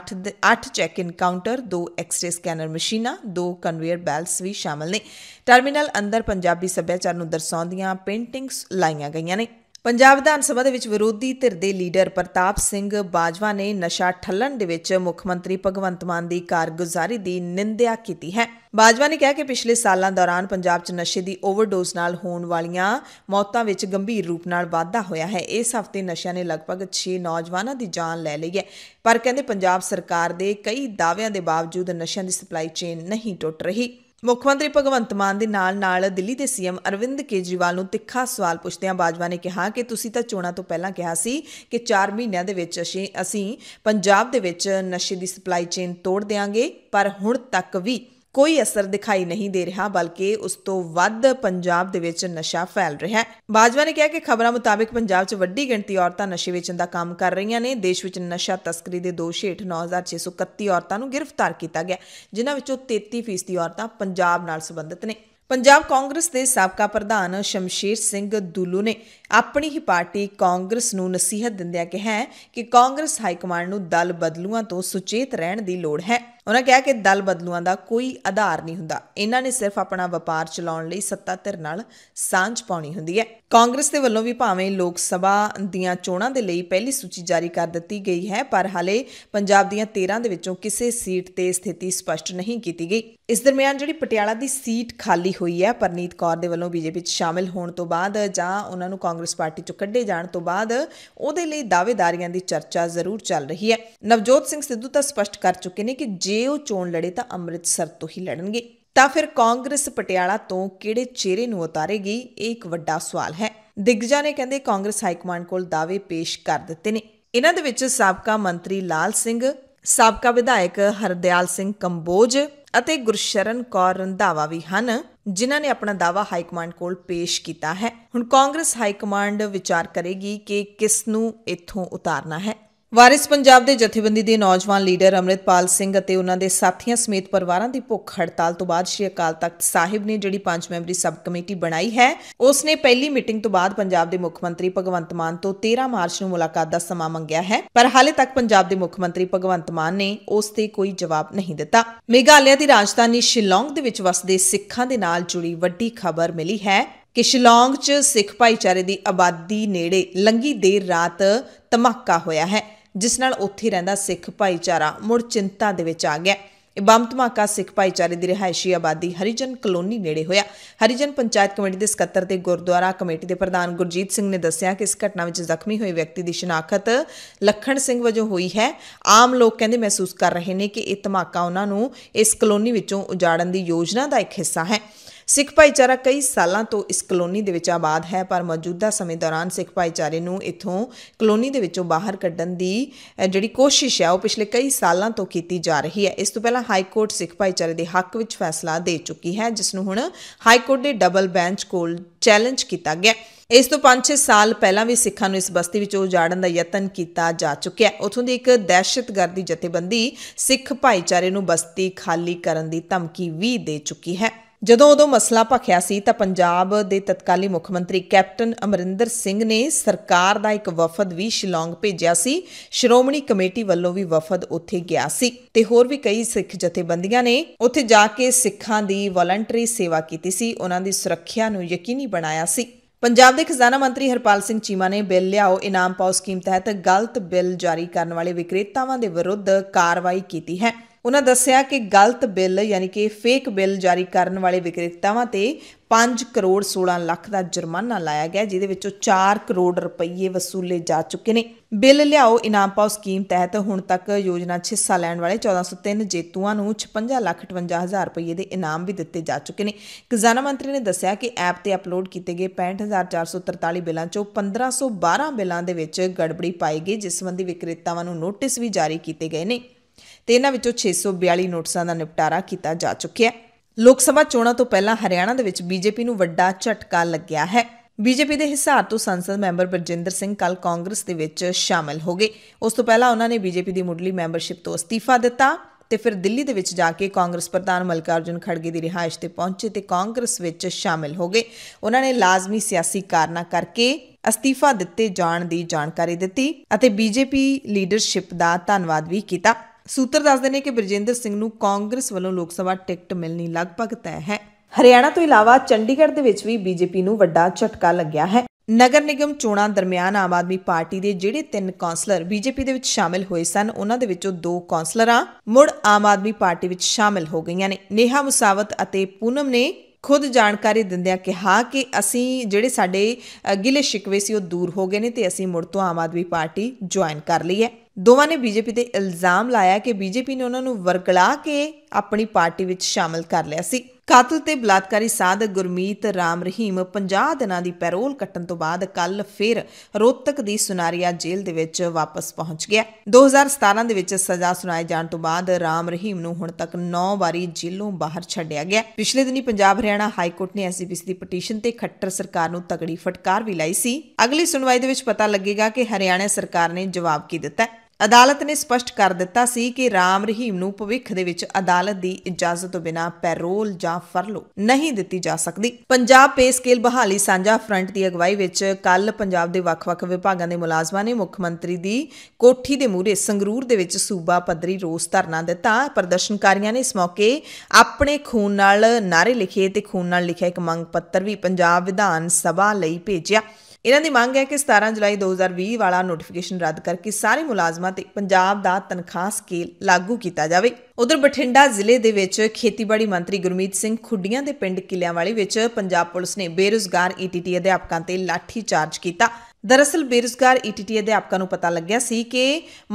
8 ਚੈੱਕ-ਇਨ ਕਾਊਂਟਰ 2 ਐਕਸ-ਰੇ ਸਕੈਨਰ ਮਸ਼ੀਨਾਂ 2 ਕਨਵੇਅਰ ਬੈਲਟਸ ਵੀ ਸ਼ਾਮਲ ਨੇ ਟਰਮੀਨਲ ਅੰਦਰ ਪੰਜਾਬੀ ਸੱਭਿਆਚਾਰ ਨੂੰ ਦਰਸਾਉਂਦੀਆਂ ਪੇਂਟਿੰਗਸ ਲਾਈਆਂ ਗਈਆਂ ਨੇ ਪੰਜਾਬ ਵਿਧਾਨ ਸਭਾ ਦੇ ਵਿੱਚ ਵਿਰੋਧੀ ਧਿਰ ਦੇ ਲੀਡਰ ਪ੍ਰਤਾਪ ਸਿੰਘ ਬਾਜਵਾ ਨੇ ਨਸ਼ਾ ਠੱਲਣ ਦੇ ਵਿੱਚ ਮੁੱਖ ਮੰਤਰੀ ਭਗਵੰਤ ਮਾਨ ਦੀ ਕਾਰਗੁਜ਼ਾਰੀ ਦੀ ਨਿੰਦਿਆ ਕੀਤੀ ਹੈ ਬਾਜਵਾ ਨੇ ਕਿਹਾ ਕਿ ਪਿਛਲੇ ਸਾਲਾਂ ਦੌਰਾਨ ਪੰਜਾਬ 'ਚ ਨਸ਼ੇ ਦੀ ਓਵਰਡੋਜ਼ ਨਾਲ ਹੋਣ ਵਾਲੀਆਂ ਮੌਤਾਂ ਵਿੱਚ ਗੰਭੀਰ ਰੂਪ ਨਾਲ ਵਾਧਾ ਹੋਇਆ ਹੈ ਇਸ ਹਫ਼ਤੇ ਨਸ਼ਿਆਂ ਨੇ ਲਗਭਗ 6 ਨੌਜਵਾਨਾਂ ਦੀ ਜਾਨ ਲੈ ਲਈ ਹੈ ਪਰ ਕਹਿੰਦੇ ਪੰਜਾਬ ਸਰਕਾਰ ਦੇ ਕਈ ਦਾਅਵਿਆਂ ਦੇ ਬਾਵਜੂਦ ਨਸ਼ਿਆਂ ਦੀ ਸਪਲਾਈ ਚੇਨ ਨਹੀਂ ਟੁੱਟ ਰਹੀ ਮੁੱਖ ਮੰਤਰੀ ਭਗਵੰਤ ਮਾਨ ਦੇ ਨਾਲ-ਨਾਲ ਦਿੱਲੀ ਦੇ ਸੀਐਮ ਅਰਵਿੰਦ ਕੇਜਰੀਵਾਲ ਨੂੰ ਤਿੱਖਾ ਸਵਾਲ ਪੁੱਛਦਿਆਂ ਬਾਜਵਾ ਨੇ ਕਿਹਾ ਕਿ ਤੁਸੀਂ ਤਾਂ ਚੋਣਾਂ ਤੋਂ ਪਹਿਲਾਂ ਕਿਹਾ ਸੀ ਕਿ 4 ਮਹੀਨਿਆਂ ਦੇ ਵਿੱਚ ਅਸੀਂ ਅਸੀਂ ਪੰਜਾਬ ਦੇ ਵਿੱਚ ਨਸ਼ੇ ਦੀ ਸਪਲਾਈ ਚੇਨ ਤੋੜ ਦੇਵਾਂਗੇ ਪਰ ਹੁਣ ਤੱਕ ਵੀ ਕੋਈ ਅਸਰ ਦਿਖਾਈ ਨਹੀਂ ਦੇ ਰਿਹਾ ਬਲਕਿ ਉਸ ਤੋਂ ਵੱਧ ਪੰਜਾਬ ਦੇ ਵਿੱਚ ਨਸ਼ਾ ਫੈਲ ਰਿਹਾ ਹੈ ਬਾਜਵਾ ਨੇ ਕਿਹਾ ਕਿ ਖਬਰਾਂ ਮੁਤਾਬਕ ਪੰਜਾਬ 'ਚ ਵੱਡੀ ਗਿਣਤੀ ਔਰਤਾਂ ਨਸ਼ੇ ਵੇਚਣ ਦਾ ਕੰਮ ਕਰ ਰਹੀਆਂ ਨੇ ਦੇਸ਼ ਵਿੱਚ ਨਸ਼ਾ ਤਸਕਰੀ ਦੇ ਦੋਸ਼ ਹੇਠ 9631 ਔਰਤਾਂ ਨੂੰ ਗ੍ਰਿਫਤਾਰ ਕੀਤਾ ਗਿਆ ਜਿਨ੍ਹਾਂ ਵਿੱਚੋਂ 33% ਔਰਤਾਂ ਪੰਜਾਬ ਨਾਲ ਸੰਬੰਧਿਤ ਨੇ ਪੰਜਾਬ ਕਾਂਗਰਸ ਦੇ ਸਾਬਕਾ ਪ੍ਰਧਾਨ ਸ਼ਮਸ਼ੀਰ ਸਿੰਘ ਦੁੱਲੂ ਨੇ ਆਪਣੀ ਹੀ ਪਾਰਟੀ ਕਾਂਗਰਸ ਨੂੰ ਨਸੀਹਤ ਦਿੰਦਿਆਂ ਕਿਹਾ ਕਿ ਕਾਂਗਰਸ ਹਾਈ ਕਮਾਂਡ ਨੂੰ ਦਲ ਬਦਲੂਆਂ ਤੋਂ ਸੁਚੇਤ ਰਹਿਣ ਦੀ ਲੋੜ ਹੈ ਉਹਨਾਂ ਕਿਹਾ ਕਿ ਦਲ ਬਦਲੂਆਂ ਦਾ ਕੋਈ ਆਧਾਰ ਨਹੀਂ ਹੁੰਦਾ ਇਹਨਾਂ ਨੇ ਸਿਰਫ ਆਪਣਾ ਵਪਾਰ ਚਲਾਉਣ ਲਈ ਸੱਤਾ ਧਿਰ ਨਾਲ ਸਾਂਝ ਪਾਉਣੀ ਹੁੰਦੀ ਹੈ ਕਾਂਗਰਸ ਦੇ ਵੱਲੋਂ ਵੀ ਭਾਵੇਂ ਲੋਕ ਸਭਾ ਦੀਆਂ ਚੋਣਾਂ ਦੇ ਲਈ ਪਹਿਲੀ ਸੂਚੀ ਜਾਰੀ ਕਰ ਦਿੱਤੀ ਗਈ ਹੈ ਪਰ ਹਾਲੇ ਪੰਜਾਬ ਦੀਆਂ 13 ਦੇ ਵਿੱਚੋਂ ਕਿਸੇ ਸੀਟ ਤੇ ਸਥਿਤੀ ਸਪਸ਼ਟ ਨਹੀਂ ਕੀਤੀ ਗਈ ਇਸ ਦਰਮਿਆਨ ਜਿਹੜੀ ਪਟਿਆਲਾ ਦੀ ਸੀਟ ਖਾਲੀ ਹੋਈ ਹੈ ਪਰਨੀਤ ਕੌਰ ਦੇ ਵੱਲੋਂ ਬੀਜੇਪੀ ਵਿੱਚ ਸ਼ਾਮਿਲ ਹੋਣ ਤੋਂ ਬਾਅਦ ਜਾਂ ਉਹਨਾਂ ਨੂੰ ਕਾਂਗਰਸ ਪਾਰਟੀ ਚੋਂ ਕੱਢੇ ਜਾਣ ਤੋਂ ਬਾਅਦ ਉਹਦੇ ਲਈ ਦਾਅਵੇਦਾਰੀਆਂ ਦੀ ਚਰਚਾ ਜ਼ਰੂਰ ਚੱਲ ਰਹੀ ਹੈ ਨਵਜੋਤ ਸਿੰਘ ਸਿੱਧੂ ਤਾਂ ਸਪਸ਼ਟ ਕਰ ਚੁੱਕੇ ਨੇ ਕਿ ਜੇ ਉਹ ਚੋਣ ਲੜੇ ਤਾਂ ਅੰਮ੍ਰਿਤਸਰ ਤੋਂ ਹੀ ਲੜਨਗੇ ਤਾਂ ਫਿਰ ਕਾਂਗਰਸ ਪਟਿਆਲਾ ਤੋਂ ਕਿਹੜੇ ਚਿਹਰੇ ਨੂੰ ਉਤਾਰੇਗੀ ਇਹ ਇੱਕ ਵੱਡਾ ਸਵਾਲ ਹੈ ਦਿਗਜਾ ਨੇ ਕਹਿੰਦੇ ਕਾਂਗਰਸ ਹਾਈ ਕਮਾਂਡ ਕੋਲ ਦਾਅਵੇ ਪੇਸ਼ ਕਰ ਦਿੱਤੇ ਨੇ ਇਹਨਾਂ ਦੇ ਵਿੱਚ ਸਾਬਕਾ ਮੰਤਰੀ ਲਾਲ ਸਿੰਘ ਸਾਬਕਾ ਵਿਧਾਇਕ ਹਰਦਿਆਲ ਸਿੰਘ ਕੰਬੋਜ ਅਤੇ ਗੁਰਸ਼ਰਨ ਕੌਰ ਰੰਧਾਵਾ ਵੀ ਹਨ ਜਿਨ੍ਹਾਂ ਨੇ ਆਪਣਾ ਦਾਵਾ ਹਾਈ ਕਮਾਂਡ ਕੋਲ ਪੇਸ਼ ਕੀਤਾ ਹੈ ਹੁਣ ਕਾਂਗਰਸ ਹਾਈ ਕਮਾਂਡ ਵਿਚਾਰ ਕਰੇਗੀ ਕਿ ਕਿਸ ਨੂੰ ਇੱਥੋਂ ਉਤਾਰਨਾ ਹੈ ਵਾਰਿਸ ਪੰਜਾਬ ਦੇ ਜਥੇਬੰਦੀ ਦੇ ਨੌਜਵਾਨ ਲੀਡਰ ਅਮਰਿਤਪਾਲ ਸਿੰਘ ਅਤੇ ਉਹਨਾਂ ਦੇ ਸਾਥੀਆਂ ਸਮੇਤ ਪਰਿਵਾਰਾਂ ਦੀ ਭੁੱਖ ਹੜਤਾਲ ਤੋਂ ਬਾਅਦ ਸ਼੍ਰੀ ਅਕਾਲ ਤਖਤ ਸਾਹਿਬ ਨੇ ਜਿਹੜੀ ਪੰਜ ਮੈਂਬਰੀ ਸਬ ਕਮੇਟੀ ਬਣਾਈ ਹੈ ਉਸ ਨੇ ਪਹਿਲੀ ਮੀਟਿੰਗ ਤੋਂ ਬਾਅਦ ਪੰਜਾਬ ਦੇ ਮੁੱਖ ਮੰਤਰੀ ਭਗਵੰਤ ਮਾਨ ਤੋਂ 13 ਮਾਰਚ ਨੂੰ ਮੁਲਾਕਾਤ ਦਾ ਸਮਾਂ ਮੰਗਿਆ ਹੈ ਪਰ ਹਾਲੇ ਤੱਕ ਪੰਜਾਬ ਦੇ ਮੁੱਖ ਮੰਤਰੀ ਭਗਵੰਤ ਮਾਨ ਨੇ ਉਸ ਤੇ ਕੋਈ ਜਵਾਬ ਨਹੀਂ ਦਿੱਤਾ ਮੇਘਾਲਿਆ ਦੀ ਰਾਜਧਾਨੀ ਸ਼ਿਲੌਂਗ ਦੇ ਵਿੱਚ ਵਸਦੇ ਸਿੱਖਾਂ ਦੇ ਨਾਲ ਜੁੜੀ ਵੱਡੀ ਖਬਰ ਮਿਲੀ ਹੈ ਕਿ ਸ਼ਿਲੌਂਗ 'ਚ ਸਿੱਖ ਭਾਈਚਾਰੇ ਦੀ ਆਬਾਦੀ ਨੇੜੇ ਲੰਗੀ ਦੇਰ ਰਾਤ ਧਮਾਕਾ ਹੋਇਆ ਹੈ ਜਿਸ ਨਾਲ ਉੱਥੇ ਰਹਿੰਦਾ ਸਿੱਖ ਭਾਈਚਾਰਾ ਮੁੜ ਚਿੰਤਾ ਦੇ ਵਿੱਚ ਆ ਗਿਆ ਇਹ ਬੰਬ ਧਮਾਕਾ ਸਿੱਖ ਭਾਈਚਾਰੇ ਦੀ ਰਹਾਇਸ਼ੀ ਆਬਾਦੀ ਹਰੀਜਨ ਕਲੋਨੀ ਨੇੜੇ ਹੋਇਆ ਹਰੀਜਨ ਪੰਚਾਇਤ ਕਮੇਟੀ ਦੇ ਸਕੱਤਰ ਤੇ ਗੁਰਦੁਆਰਾ ਕਮੇਟੀ ਦੇ ਪ੍ਰਧਾਨ ਗੁਰਜੀਤ ਸਿੰਘ ਨੇ ਦੱਸਿਆ ਕਿ ਇਸ ਘਟਨਾ ਵਿੱਚ ਜ਼ਖਮੀ ਹੋਏ ਵਿਅਕਤੀ ਦੀ ਸ਼ਨਾਖਤ ਲਖਣ ਸਿੰਘ ਵਜੋਂ ਹੋਈ ਹੈ ਆਮ ਲੋਕ ਕਹਿੰਦੇ ਮਹਿਸੂਸ ਕਰ ਰਹੇ ਨੇ ਕਿ ਇਹ ਧਮਾਕਾ ਉਹਨਾਂ ਨੂੰ ਇਸ ਕਲੋਨੀ ਵਿੱਚੋਂ ਉਜਾੜਨ ਦੀ ਯੋਜਨਾ ਦਾ ਇੱਕ ਹਿੱਸਾ ਹੈ ਸਿੱਖ ਭਾਈਚਾਰਾ ਕਈ ਸਾਲਾਂ ਤੋਂ ਇਸ ਕਲੋਨੀ ਦੇ ਵਿੱਚ ਆਬਾਦ ਹੈ ਪਰ ਮੌਜੂਦਾ ਸਮੇਂ ਦੌਰਾਨ ਸਿੱਖ ਭਾਈਚਾਰੇ ਨੂੰ ਇੱਥੋਂ ਕਲੋਨੀ ਦੇ ਵਿੱਚੋਂ ਬਾਹਰ ਕੱਢਣ ਦੀ ਜਿਹੜੀ ਕੋਸ਼ਿਸ਼ ਹੈ ਉਹ ਪਿਛਲੇ ਕਈ ਸਾਲਾਂ ਤੋਂ ਕੀਤੀ ਜਾ ਰਹੀ ਹੈ ਇਸ ਤੋਂ ਪਹਿਲਾਂ ਹਾਈ ਕੋਰਟ ਸਿੱਖ ਭਾਈਚਾਰੇ ਦੇ ਹੱਕ ਵਿੱਚ ਫੈਸਲਾ ਦੇ ਚੁੱਕੀ ਹੈ ਜਿਸ ਨੂੰ ਹੁਣ ਹਾਈ ਕੋਰਟ ਦੇ ਡਬਲ ਬੈਂਚ ਕੋਲ ਚੈਲੰਜ ਕੀਤਾ ਗਿਆ ਇਸ ਤੋਂ 5-6 ਸਾਲ ਪਹਿਲਾਂ ਵੀ ਸਿੱਖਾਂ ਨੂੰ ਇਸ ਬਸਤੀ ਵਿੱਚੋਂ ਉਜਾੜਨ ਦਾ ਯਤਨ ਕੀਤਾ ਜਾ ਚੁੱਕਿਆ ਹੈ ਉਥੋਂ ਦੀ ਇੱਕ ਦਹਿਸ਼ਤਗਰਦੀ ਜਥੇਬੰਦੀ ਸਿੱਖ ਭਾਈਚਾਰੇ ਨੂੰ ਬਸਤੀ ਖਾਲੀ ਕਰਨ ਦੀ ਧਮਕੀ ਵੀ ਦੇ ਚੁੱਕੀ ਹੈ ਜਦੋਂ ਉਦੋਂ ਮਸਲਾ ਭਖਿਆ ਸੀ ਤਾਂ ਪੰਜਾਬ ਦੇ ਤਤਕਾਲੀ ਮੁੱਖ ਮੰਤਰੀ ਕੈਪਟਨ ਅਮਰਿੰਦਰ ਸਿੰਘ ਨੇ ਸਰਕਾਰ ਦਾ ਇੱਕ ਵਫਦ ਵੀ ਸ਼ਿਲੌਂਗ ਭੇਜਿਆ ਸੀ ਸ਼੍ਰੋਮਣੀ ਕਮੇਟੀ ਵੱਲੋਂ ਵੀ ਵਫਦ ਉੱਥੇ ਗਿਆ ਸੀ ਤੇ ਹੋਰ ਵੀ ਕਈ ਸਿੱਖ ਜਥੇਬੰਦੀਆਂ ਨੇ ਉੱਥੇ ਜਾ ਕੇ ਸਿੱਖਾਂ ਦੀ ਵਲੰਟਰੀ ਸੇਵਾ ਕੀਤੀ ਸੀ ਉਹਨਾਂ ਦੀ ਸੁਰੱਖਿਆ ਨੂੰ ਯਕੀਨੀ ਬਣਾਇਆ ਸੀ ਪੰਜਾਬ ਦੇ ਖਜ਼ਾਨਾ ਮੰਤਰੀ ਹਰਪਾਲ ਸਿੰਘ ਚੀਮਾ ਨੇ ਬਿੱਲ ਲਿਆਓ ਇਨਾਮ ਪਾਓ ਸਕੀਮ ਤਹਿਤ ਗਲਤ ਬਿੱਲ ਜਾਰੀ ਕਰਨ ਵਾਲੇ ਵਿਕਰੇਤਾਵਾਂ ਦੇ ਵਿਰੁੱਧ ਕਾਰਵਾਈ ਕੀਤੀ ਹੈ ਉਹਨਾਂ ਦੱਸਿਆ ਕਿ ਗਲਤ ਬਿੱਲ ਯਾਨੀ ਕਿ ਫੇਕ ਬਿੱਲ ਜਾਰੀ ਕਰਨ ਵਾਲੇ ਵਿਕਰੇਤਾਵਾਂ ਤੇ 5 ਕਰੋੜ 16 ਲੱਖ ਦਾ ਜੁਰਮਾਨਾ ਲਾਇਆ ਗਿਆ ਜਿਹਦੇ ਵਿੱਚੋਂ 4 ਕਰੋੜ ਰੁਪਏ ਵਸੂਲੇ ਜਾ ਚੁੱਕੇ ਨੇ ਬਿੱਲ ਲਿਆਓ ਇਨਾਮ ਪਾਓ ਸਕੀਮ ਤਹਿਤ ਹੁਣ ਤੱਕ ਯੋਜਨਾ 'ਚ ਹਿੱਸਾ ਲੈਣ ਵਾਲੇ 1403 ਜੇਤੂਆਂ ਨੂੰ 56 ਲੱਖ ਹਜ਼ਾਰ ਰੁਪਏ ਦੇ ਇਨਾਮ ਵੀ ਦਿੱਤੇ ਜਾ ਚੁੱਕੇ ਨੇ ਖਜ਼ਾਨਾ ਮੰਤਰੀ ਨੇ ਦੱਸਿਆ ਕਿ ਐਪ ਤੇ ਅਪਲੋਡ ਕੀਤੇ ਗਏ 65443 ਬਿੱਲਾਂ 'ਚੋਂ 1512 ਬਿੱਲਾਂ ਦੇ ਵਿੱਚ ਗੜਬੜੀ ਪਾਈ ਗਈ ਜਿਸ ਸੰਬੰਧੀ ਵਿਕਰੇਤਾਵਾਂ ਨੂੰ ਨੋਟਿਸ ਵੀ ਜਾਰੀ ਕੀਤੇ ਗਏ ਨੇ ਤੇ ਇਹਨਾਂ ਵਿੱਚੋਂ 642 ਨੋਟਿਸਾਂ ਦਾ ਨਿਪਟਾਰਾ ਕੀਤਾ ਜਾ ਚੁੱਕਿਆ ਹੈ ਲੋਕ ਸਭਾ ਚੋਣਾਂ ਤੋਂ ਪਹਿਲਾਂ ਹਰਿਆਣਾ ਦੇ ਵਿੱਚ ਬੀਜੇਪੀ ਨੂੰ ਵੱਡਾ ਝਟਕਾ ਲੱਗਿਆ ਹੈ ਬੀਜੇਪੀ ਦੇ ਹਿਸਾਰ ਤੋਂ ਸੰਸਦ ਮੈਂਬਰ ਬਰਜਿੰਦਰ ਸਿੰਘ ਕੱਲ ਕਾਂਗਰਸ ਦੇ ਵਿੱਚ ਸ਼ਾਮਲ ਹੋ ਗਏ ਉਸ ਤੋਂ ਪਹਿਲਾਂ ਉਹਨਾਂ ਨੇ ਬੀਜੇਪੀ ਦੀ ਮੁੱਢਲੀ ਮੈਂਬਰਸ਼ਿਪ ਤੋਂ ਅਸਤੀਫਾ ਦਿੱਤਾ ਤੇ ਫਿਰ ਦਿੱਲੀ ਦੇ ਵਿੱਚ ਜਾ ਕੇ ਕਾਂਗਰਸ ਪ੍ਰਧਾਨ ਮਲਕਾਰਜਨ ਖੜਗੇ ਦੀ ਰਿਹਾਇਸ਼ ਤੇ ਪਹੁੰਚੇ ਤੇ ਕਾਂਗਰਸ ਵਿੱਚ ਸ਼ਾਮਲ ਹੋ ਗਏ ਉਹਨਾਂ ਨੇ ਲਾਜ਼ਮੀ ਸਿਆਸੀ ਕਾਰਨਾ ਕਰਕੇ ਅਸਤੀਫਾ ਦਿੱਤੇ ਜਾਣ ਦੀ ਜਾਣਕਾਰੀ ਦਿੱਤੀ ਅਤੇ ਬੀਜੇਪੀ ਲੀਡਰਸ਼ਿਪ ਦਾ ਧੰਨਵਾਦ ਵੀ ਕੀਤਾ ਸੂਤਰ ਦੱਸਦੇ ਨੇ ਕਿ ਬਿਰਜਿੰਦਰ ਸਿੰਘ ਨੂੰ ਕਾਂਗਰਸ ਵੱਲੋਂ ਲੋਕ ਸਭਾ ਟਿਕਟ ਮਿਲਣੀ ਲਗਭਗ ਤੈਅ ਹੈ ਹਰਿਆਣਾ ਤੋਂ ਇਲਾਵਾ ਚੰਡੀਗੜ੍ਹ ਦੇ ਵਿੱਚ ਵੀ ਬੀਜੇਪੀ ਨੂੰ ਵੱਡਾ ਝਟਕਾ ਲੱਗਿਆ ਹੈ ਨਗਰ ਨਿਗਮ ਚੋਣਾਂ ਦਰਮਿਆਨ ਆਮ ਆਦਮੀ ਪਾਰਟੀ ਦੇ ਜਿਹੜੇ ਤਿੰਨ ਕੌਂਸਲਰ ਬੀਜੇਪੀ ਦੇ ਵਿੱਚ ਸ਼ਾਮਿਲ ਹੋਏ ਸਨ ਉਹਨਾਂ ਦੇ ਵਿੱਚੋਂ ਦੋ ਕੌਂਸਲਰਾਂ ਮੁੜ ਆਮ ਆਦਮੀ ਪਾਰਟੀ ਵਿੱਚ ਸ਼ਾਮਿਲ ਹੋ ਗਈਆਂ ਨੇ ਨੇਹਾ ਮੁਸਾਵਤ ਅਤੇ ਪੂਨਮ ਨੇ ਖੁਦ ਜਾਣਕਾਰੀ ਦਿੰਦਿਆਂ ਕਿਹਾ ਕਿ ਅਸੀਂ ਜਿਹੜੇ ਸਾਡੇ ਗਿਲੇ ਸ਼ਿਕਵੇ ਸੀ ਉਹ ਦੂਰ ਹੋ ਗਏ ਨੇ ਤੇ ਅਸੀਂ ਮੁੜ ਤੋਂ ਆਮ ਆਦਮੀ ਪਾਰਟੀ ਜੁਆਇਨ ਕਰ ਲਈ ਹੈ ਦੋਵਾਂ ਨੇ ਬੀਜੇਪੀ ਤੇ ਇਲਜ਼ਾਮ ਲਾਇਆ ਕਿ ਬੀਜੇਪੀ ਨੇ ਉਹਨਾਂ ਨੂੰ ਵਰਗਲਾ ਕੇ ਆਪਣੀ ਪਾਰਟੀ ਵਿੱਚ ਸ਼ਾਮਲ ਕਰ ਲਿਆ ਸੀ ਕਾਤਲ ਤੇ ਬਲਾਤਕਾਰੀ ਸਾਧ ਗੁਰਮੀਤ ਰਾਮ ਰਹੀਮ 50 ਦਿਨਾਂ ਦੀ ਪੈਰੋਲ ਕੱਟਣ ਤੋਂ ਬਾਅਦ ਕੱਲ ਫਿਰ ਰੋਤਕ ਦੀ ਸੁਨਾਰੀਆ ਜੇਲ੍ਹ ਦੇ ਵਿੱਚ ਵਾਪਸ ਪਹੁੰਚ ਗਿਆ 2017 ਦੇ ਵਿੱਚ ਸਜ਼ਾ ਸੁਣਾਏ ਜਾਣ ਤੋਂ ਬਾਅਦ ਰਾਮ ਰਹੀਮ ਨੂੰ ਹੁਣ ਤੱਕ 9 ਵਾਰੀ ਜੇਲ੍ਹੋਂ ਬਾਹਰ ਛੱਡਿਆ ਗਿਆ ਪਿਛਲੇ ਦਿਨੀ ਪੰਜਾਬ ਹਰਿਆਣਾ ਹਾਈ ਕੋਰਟ ਨੇ ਐਸਜੀਪੀਸੀ ਦੀ ਪਟੀਸ਼ਨ ਤੇ ਖੱਟਰ ਸਰਕਾਰ ਨੂੰ ਤਗੜੀ ਫਟਕਾਰ ਵੀ ਲਾਈ ਸੀ ਅਗਲੀ ਸੁਣਵਾਈ ਦੇ ਵਿੱਚ ਪਤਾ ਲੱਗੇਗਾ ਕਿ ਹਰਿਆਣਾ ਸਰਕਾਰ ਨੇ ਜਵਾਬ ਕੀ ਦਿੱਤਾ ਅਦਾਲਤ ਨੇ ਸਪਸ਼ਟ ਕਰ ਦਿੱਤਾ ਸੀ ਕਿ ਰਾਮ ਰਹੀਮ ਨੂੰ ਭਵਿੱਖ ਦੇ ਵਿੱਚ ਅਦਾਲਤ ਦੀ ਇਜਾਜ਼ਤ ਤੋਂ ਬਿਨਾਂ ਪੈਰੋਲ ਜਾਂ ਫਰਲੋ ਨਹੀਂ ਦਿੱਤੀ ਜਾ ਸਕਦੀ ਪੰਜਾਬ ਪੇ ਸਕੇਲ ਬਹਾਲੀ ਸਾਂਝਾ ਫਰੰਟ ਦੀ ਅਗਵਾਈ ਵਿੱਚ ਕੱਲ ਪੰਜਾਬ ਦੇ ਵੱਖ-ਵੱਖ ਵਿਭਾਗਾਂ ਦੇ ਮੁਲਾਜ਼ਮਾਂ ਨੇ ਮੁੱਖ ਮੰਤਰੀ ਦੀ ਕੋਠੀ ਦੇ ਮੂਹਰੇ ਸੰਗਰੂਰ ਦੇ ਵਿੱਚ ਸੂਬਾ ਪੱਧਰੀ ਰੋਸ ਧਰਨਾ ਦਿੱਤਾ ਪ੍ਰਦਰਸ਼ਨਕਾਰੀਆਂ ਨੇ ਇਸ ਮੌਕੇ ਆਪਣੇ ਖੂਨ ਨਾਲ ਨਾਰੇ ਲਿਖੇ ਤੇ ਖੂਨ ਨਾਲ ਲਿਖਿਆ ਇੱਕ ਮੰਗ ਪੱਤਰ ਵੀ ਪੰਜਾਬ ਵਿਧਾਨ ਸਭਾ ਲਈ ਭੇਜਿਆ ਇਹਨਾਂ ਦੀ ਮੰਗ ਹੈ ਕਿ 17 ਜੁਲਾਈ 2020 ਵਾਲਾ ਨੋਟੀਫਿਕੇਸ਼ਨ ਰੱਦ ਕਰਕੇ ਸਾਰੇ ਮੁਲਾਜ਼ਮਾਂ ਤੇ ਪੰਜਾਬ ਦਾ ਤਨਖਾਹ ਸਕੇਲ ਲਾਗੂ ਕੀਤਾ ਜਾਵੇ ਉਧਰ ਬਠਿੰਡਾ ਜ਼ਿਲ੍ਹੇ ਦੇ ਵਿੱਚ ਖੇਤੀਬਾੜੀ ਮੰਤਰੀ ਗੁਰਮੀਤ ਸਿੰਘ ਖੁੱਡੀਆਂ ਦੇ ਪਿੰਡ ਕਿਲਿਆਂ ਵਾਲੇ ਵਿੱਚ ਪੰਜਾਬ ਪੁਲਿਸ ਨੇ ਬੇਰੁਜ਼ਗਾਰ ਈਟੀਟੀ e ਅਧਿਆਪਕਾਂ ਤੇ ਲਾਠੀ ਚਾਰਜ ਕੀਤਾ ਦਰਅਸਲ ਬੇਰੁਜ਼ਗਾਰ ਈਟੀਟੀ e ਅਧਿਆਪਕਾਂ ਨੂੰ ਪਤਾ ਲੱਗਿਆ ਸੀ ਕਿ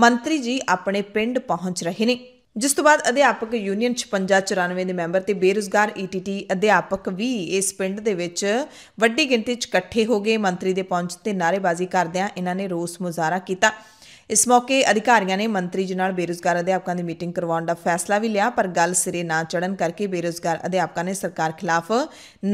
ਮੰਤਰੀ ਜੀ ਆਪਣੇ ਪਿੰਡ ਪਹੁੰਚ ਰਹੇ ਨੇ ਜਿਸ ਤੋਂ ਬਾਅਦ ਅਧਿਆਪਕ ਯੂਨੀਅਨ 5694 ਦੇ ਮੈਂਬਰ ਤੇ ਬੇਰੁਜ਼ਗਾਰ ਈਟੀਟੀ e ਅਧਿਆਪਕ ਵੀ ਇਸ ਪਿੰਡ ਦੇ ਵਿੱਚ ਵੱਡੀ ਗਿਣਤੀ 'ਚ ਇਕੱਠੇ ਹੋ ਗਏ ਮੰਤਰੀ ਦੇ ਪਹੁੰਚ ਤੇ ਨਾਰੇਬਾਜ਼ੀ ਕਰਦਿਆਂ ਇਹਨਾਂ ਨੇ ਰੋਸ ਮੁਜ਼ਾਹਰਾ ਕੀਤਾ ਇਸ ਮੌਕੇ ਅਧਿਕਾਰੀਆਂ ਨੇ ਮੰਤਰੀ ਜੀ ਨਾਲ ਬੇਰੁਜ਼ਗਾਰ ਅਧਿਆਪਕਾਂ ਦੀ ਮੀਟਿੰਗ ਕਰਵਾਉਣ ਦਾ ਫੈਸਲਾ ਵੀ ਲਿਆ ਪਰ ਗੱਲ ਸਿਰੇ ਨਾ ਚੜਨ ਕਰਕੇ ਬੇਰੁਜ਼ਗਾਰ ਅਧਿਆਪਕਾਂ ਨੇ ਸਰਕਾਰ ਖਿਲਾਫ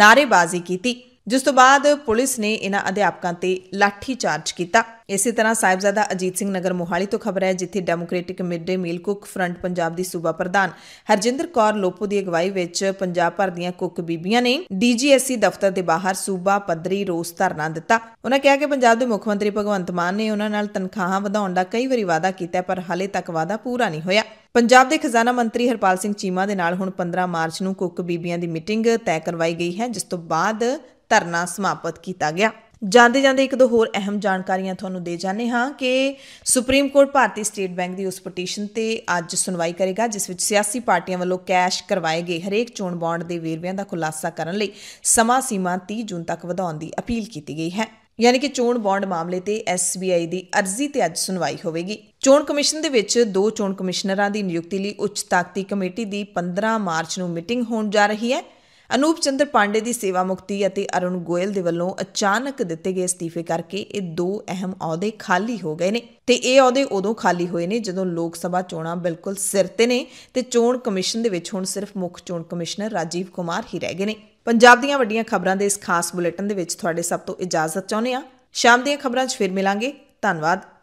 ਨਾਰੇਬਾਜ਼ੀ ਕੀਤੀ ਜਿਸ ਤੋਂ ਬਾਅਦ ਪੁਲਿਸ ਨੇ ਇਹਨਾਂ ਅਧਿਆਪਕਾਂ ਤੇ ਲਾਠੀ ਚਾਰਜ ਕੀਤਾ ਇਸੇ ਤਰ੍ਹਾਂ ਸਾਹਿਬਜ਼ਾਦਾ ਅਜੀਤ ਸਿੰਘ ਨਗਰ ਮੋਹਾਲੀ ਤੋਂ ਖਬਰ ਹੈ ਜਿੱਥੇ democratic midday meal cook front Punjab ਦੀ ਸੂਬਾ ਪ੍ਰਧਾਨ ਹਰਜਿੰਦਰ ਕੌਰ ਲੋਪੋ ਦੀ ਅਗਵਾਈ ਵਿੱਚ ਪੰਜਾਬ ਭਰ ਦੀਆਂ ਕੁੱਕ ਬੀਬੀਆਂ ਨੇ ਡੀਜੀਐਸਸੀ ਦਫ਼ਤਰ ਦੇ ਬਾਹਰ ਸੂਬਾ ਪੱਧਰੀ ਰੋਸ ਧਰਨਾ ਦਿੱਤਾ ਉਹਨਾਂ ਕਿਹਾ ਕਿ ਪੰਜਾਬ ਦੇ ਮੁੱਖ ਮੰਤਰੀ ਭਗਵੰਤ ਮਾਨ ਨੇ ਉਹਨਾਂ ਨਾਲ ਤਨਖਾਹਾਂ ਵਧਾਉਣ ਦਾ ਕਈ ਵਾਰੀ ਵਾਅਦਾ ਕੀਤਾ ਪਰ ਹਾਲੇ ਤੱਕ ਵਾਅਦਾ ਪੂਰਾ ਨਹੀਂ ਹੋਇਆ ਪੰਜਾਬ ਦੇ ਖਜ਼ਾਨਾ ਮੰਤਰੀ ਹਰਪਾਲ ਸਿੰਘ ਚੀਮਾ ਦੇ ਨਾਲ ਹੁਣ 15 ਮਾਰਚ ਨੂੰ ਕੁੱਕ ਬੀਬੀਆਂ ਦੀ ਮੀਟਿੰਗ ਤੈਅ ਕਰਵਾਈ ਗਈ ਹੈ ਜਿਸ ਤੋਂ ਬਾਅਦ ਧਰਨਾ ਸਮਾਪਤ ਕੀਤਾ ਗਿਆ ਜਾਂਦੇ ਜਾਂਦੇ ਇੱਕ ਦੋ ਹੋਰ ਅਹਿਮ ਜਾਣਕਾਰੀਆਂ ਤੁਹਾਨੂੰ ਦੇ ਜਾਣੇ ਹਾਂ ਕਿ supreme court Bharti state bank ਦੀ ਉਸ ਪਟੀਸ਼ਨ ਤੇ ਅੱਜ ਸੁਣਵਾਈ ਕਰੇਗਾ ਜਿਸ ਵਿੱਚ ਸਿਆਸੀ ਪਾਰਟੀਆਂ ਵੱਲੋਂ ਕੈਸ਼ ਕਰਵਾਏ ਗਏ ਹਰੇਕ ਚੋਣ ਬੌਂਡ ਦੇ ਵੇਰਵਿਆਂ ਦਾ ਖੁਲਾਸਾ ਕਰਨ ਲਈ ਸਮਾਂ ਸੀਮਾ 30 ਜੂਨ ਤੱਕ ਵਧਾਉਣ ਦੀ ਅਪੀਲ ਕੀਤੀ ਗਈ ਹੈ ਯਾਨੀ ਕਿ ਚੋਣ ਬੌਂਡ ਮਾਮਲੇ ਤੇ ਐਸਬੀਆਈ ਦੀ ਅਰਜ਼ੀ ਤੇ ਅੱਜ ਸੁਣਵਾਈ ਹੋਵੇਗੀ ਚੋਣ ਕਮਿਸ਼ਨ ਦੇ ਵਿੱਚ ਦੋ ਚੋਣ ਕਮਿਸ਼ਨਰਾਂ ਦੀ ਨਿਯੁਕਤੀ ਲਈ ਉੱਚ ਤਾਕਤੀ ਕਮੇਟੀ ਦੀ 15 ਮਾਰਚ ਨੂੰ ਮੀਟਿੰਗ ਹੋਣ ਜਾ ਰਹੀ ਹੈ ਅਨੂਪ ਚੰਦਰ ਪਾਂਡੇ ਦੀ ਸੇਵਾ ਮੁਕਤੀ ਅਤੇ ਅਰੁਣ ਗੋਇਲ ਦੇ ਵੱਲੋਂ ਅਚਾਨਕ ਦਿੱਤੇ ਗਏ ਅਸਤੀਫੇ ਕਰਕੇ ਇਹ ਦੋ ਅਹਿਮ ਅਹੁਦੇ ਖਾਲੀ ਹੋ ਗਏ ਨੇ ਤੇ ਇਹ ਅਹੁਦੇ ਉਦੋਂ ਖਾਲੀ ਹੋਏ ਨੇ ਜਦੋਂ ਲੋਕ ਸਭਾ ਚੋਣਾਂ ਬਿਲਕੁਲ ਸਿਰ ਤੇ ਨੇ ਤੇ ਚੋਣ ਕਮਿਸ਼ਨ ਦੇ ਵਿੱਚ ਹੁਣ ਸਿਰਫ ਮੁੱਖ ਚੋਣ ਕਮਿਸ਼ਨਰ ਰਾਜੀਵ ਕੁਮਾਰ ਹੀ ਰਹਿ ਗਏ ਨੇ ਪੰਜਾਬ ਦੀਆਂ ਵੱਡੀਆਂ ਖਬਰਾਂ ਦੇ ਇਸ ਖਾਸ ਬੁਲੇਟਿਨ ਦੇ ਵਿੱਚ ਤੁਹਾਡੇ ਸਭ ਤੋਂ ਇਜਾਜ਼ਤ ਚਾਹੁੰਦੇ ਆ ਸ਼ਾਮ ਦੀਆਂ ਖਬਰਾਂ 'ਚ ਫੇਰ ਮਿਲਾਂਗੇ ਧੰਨਵਾਦ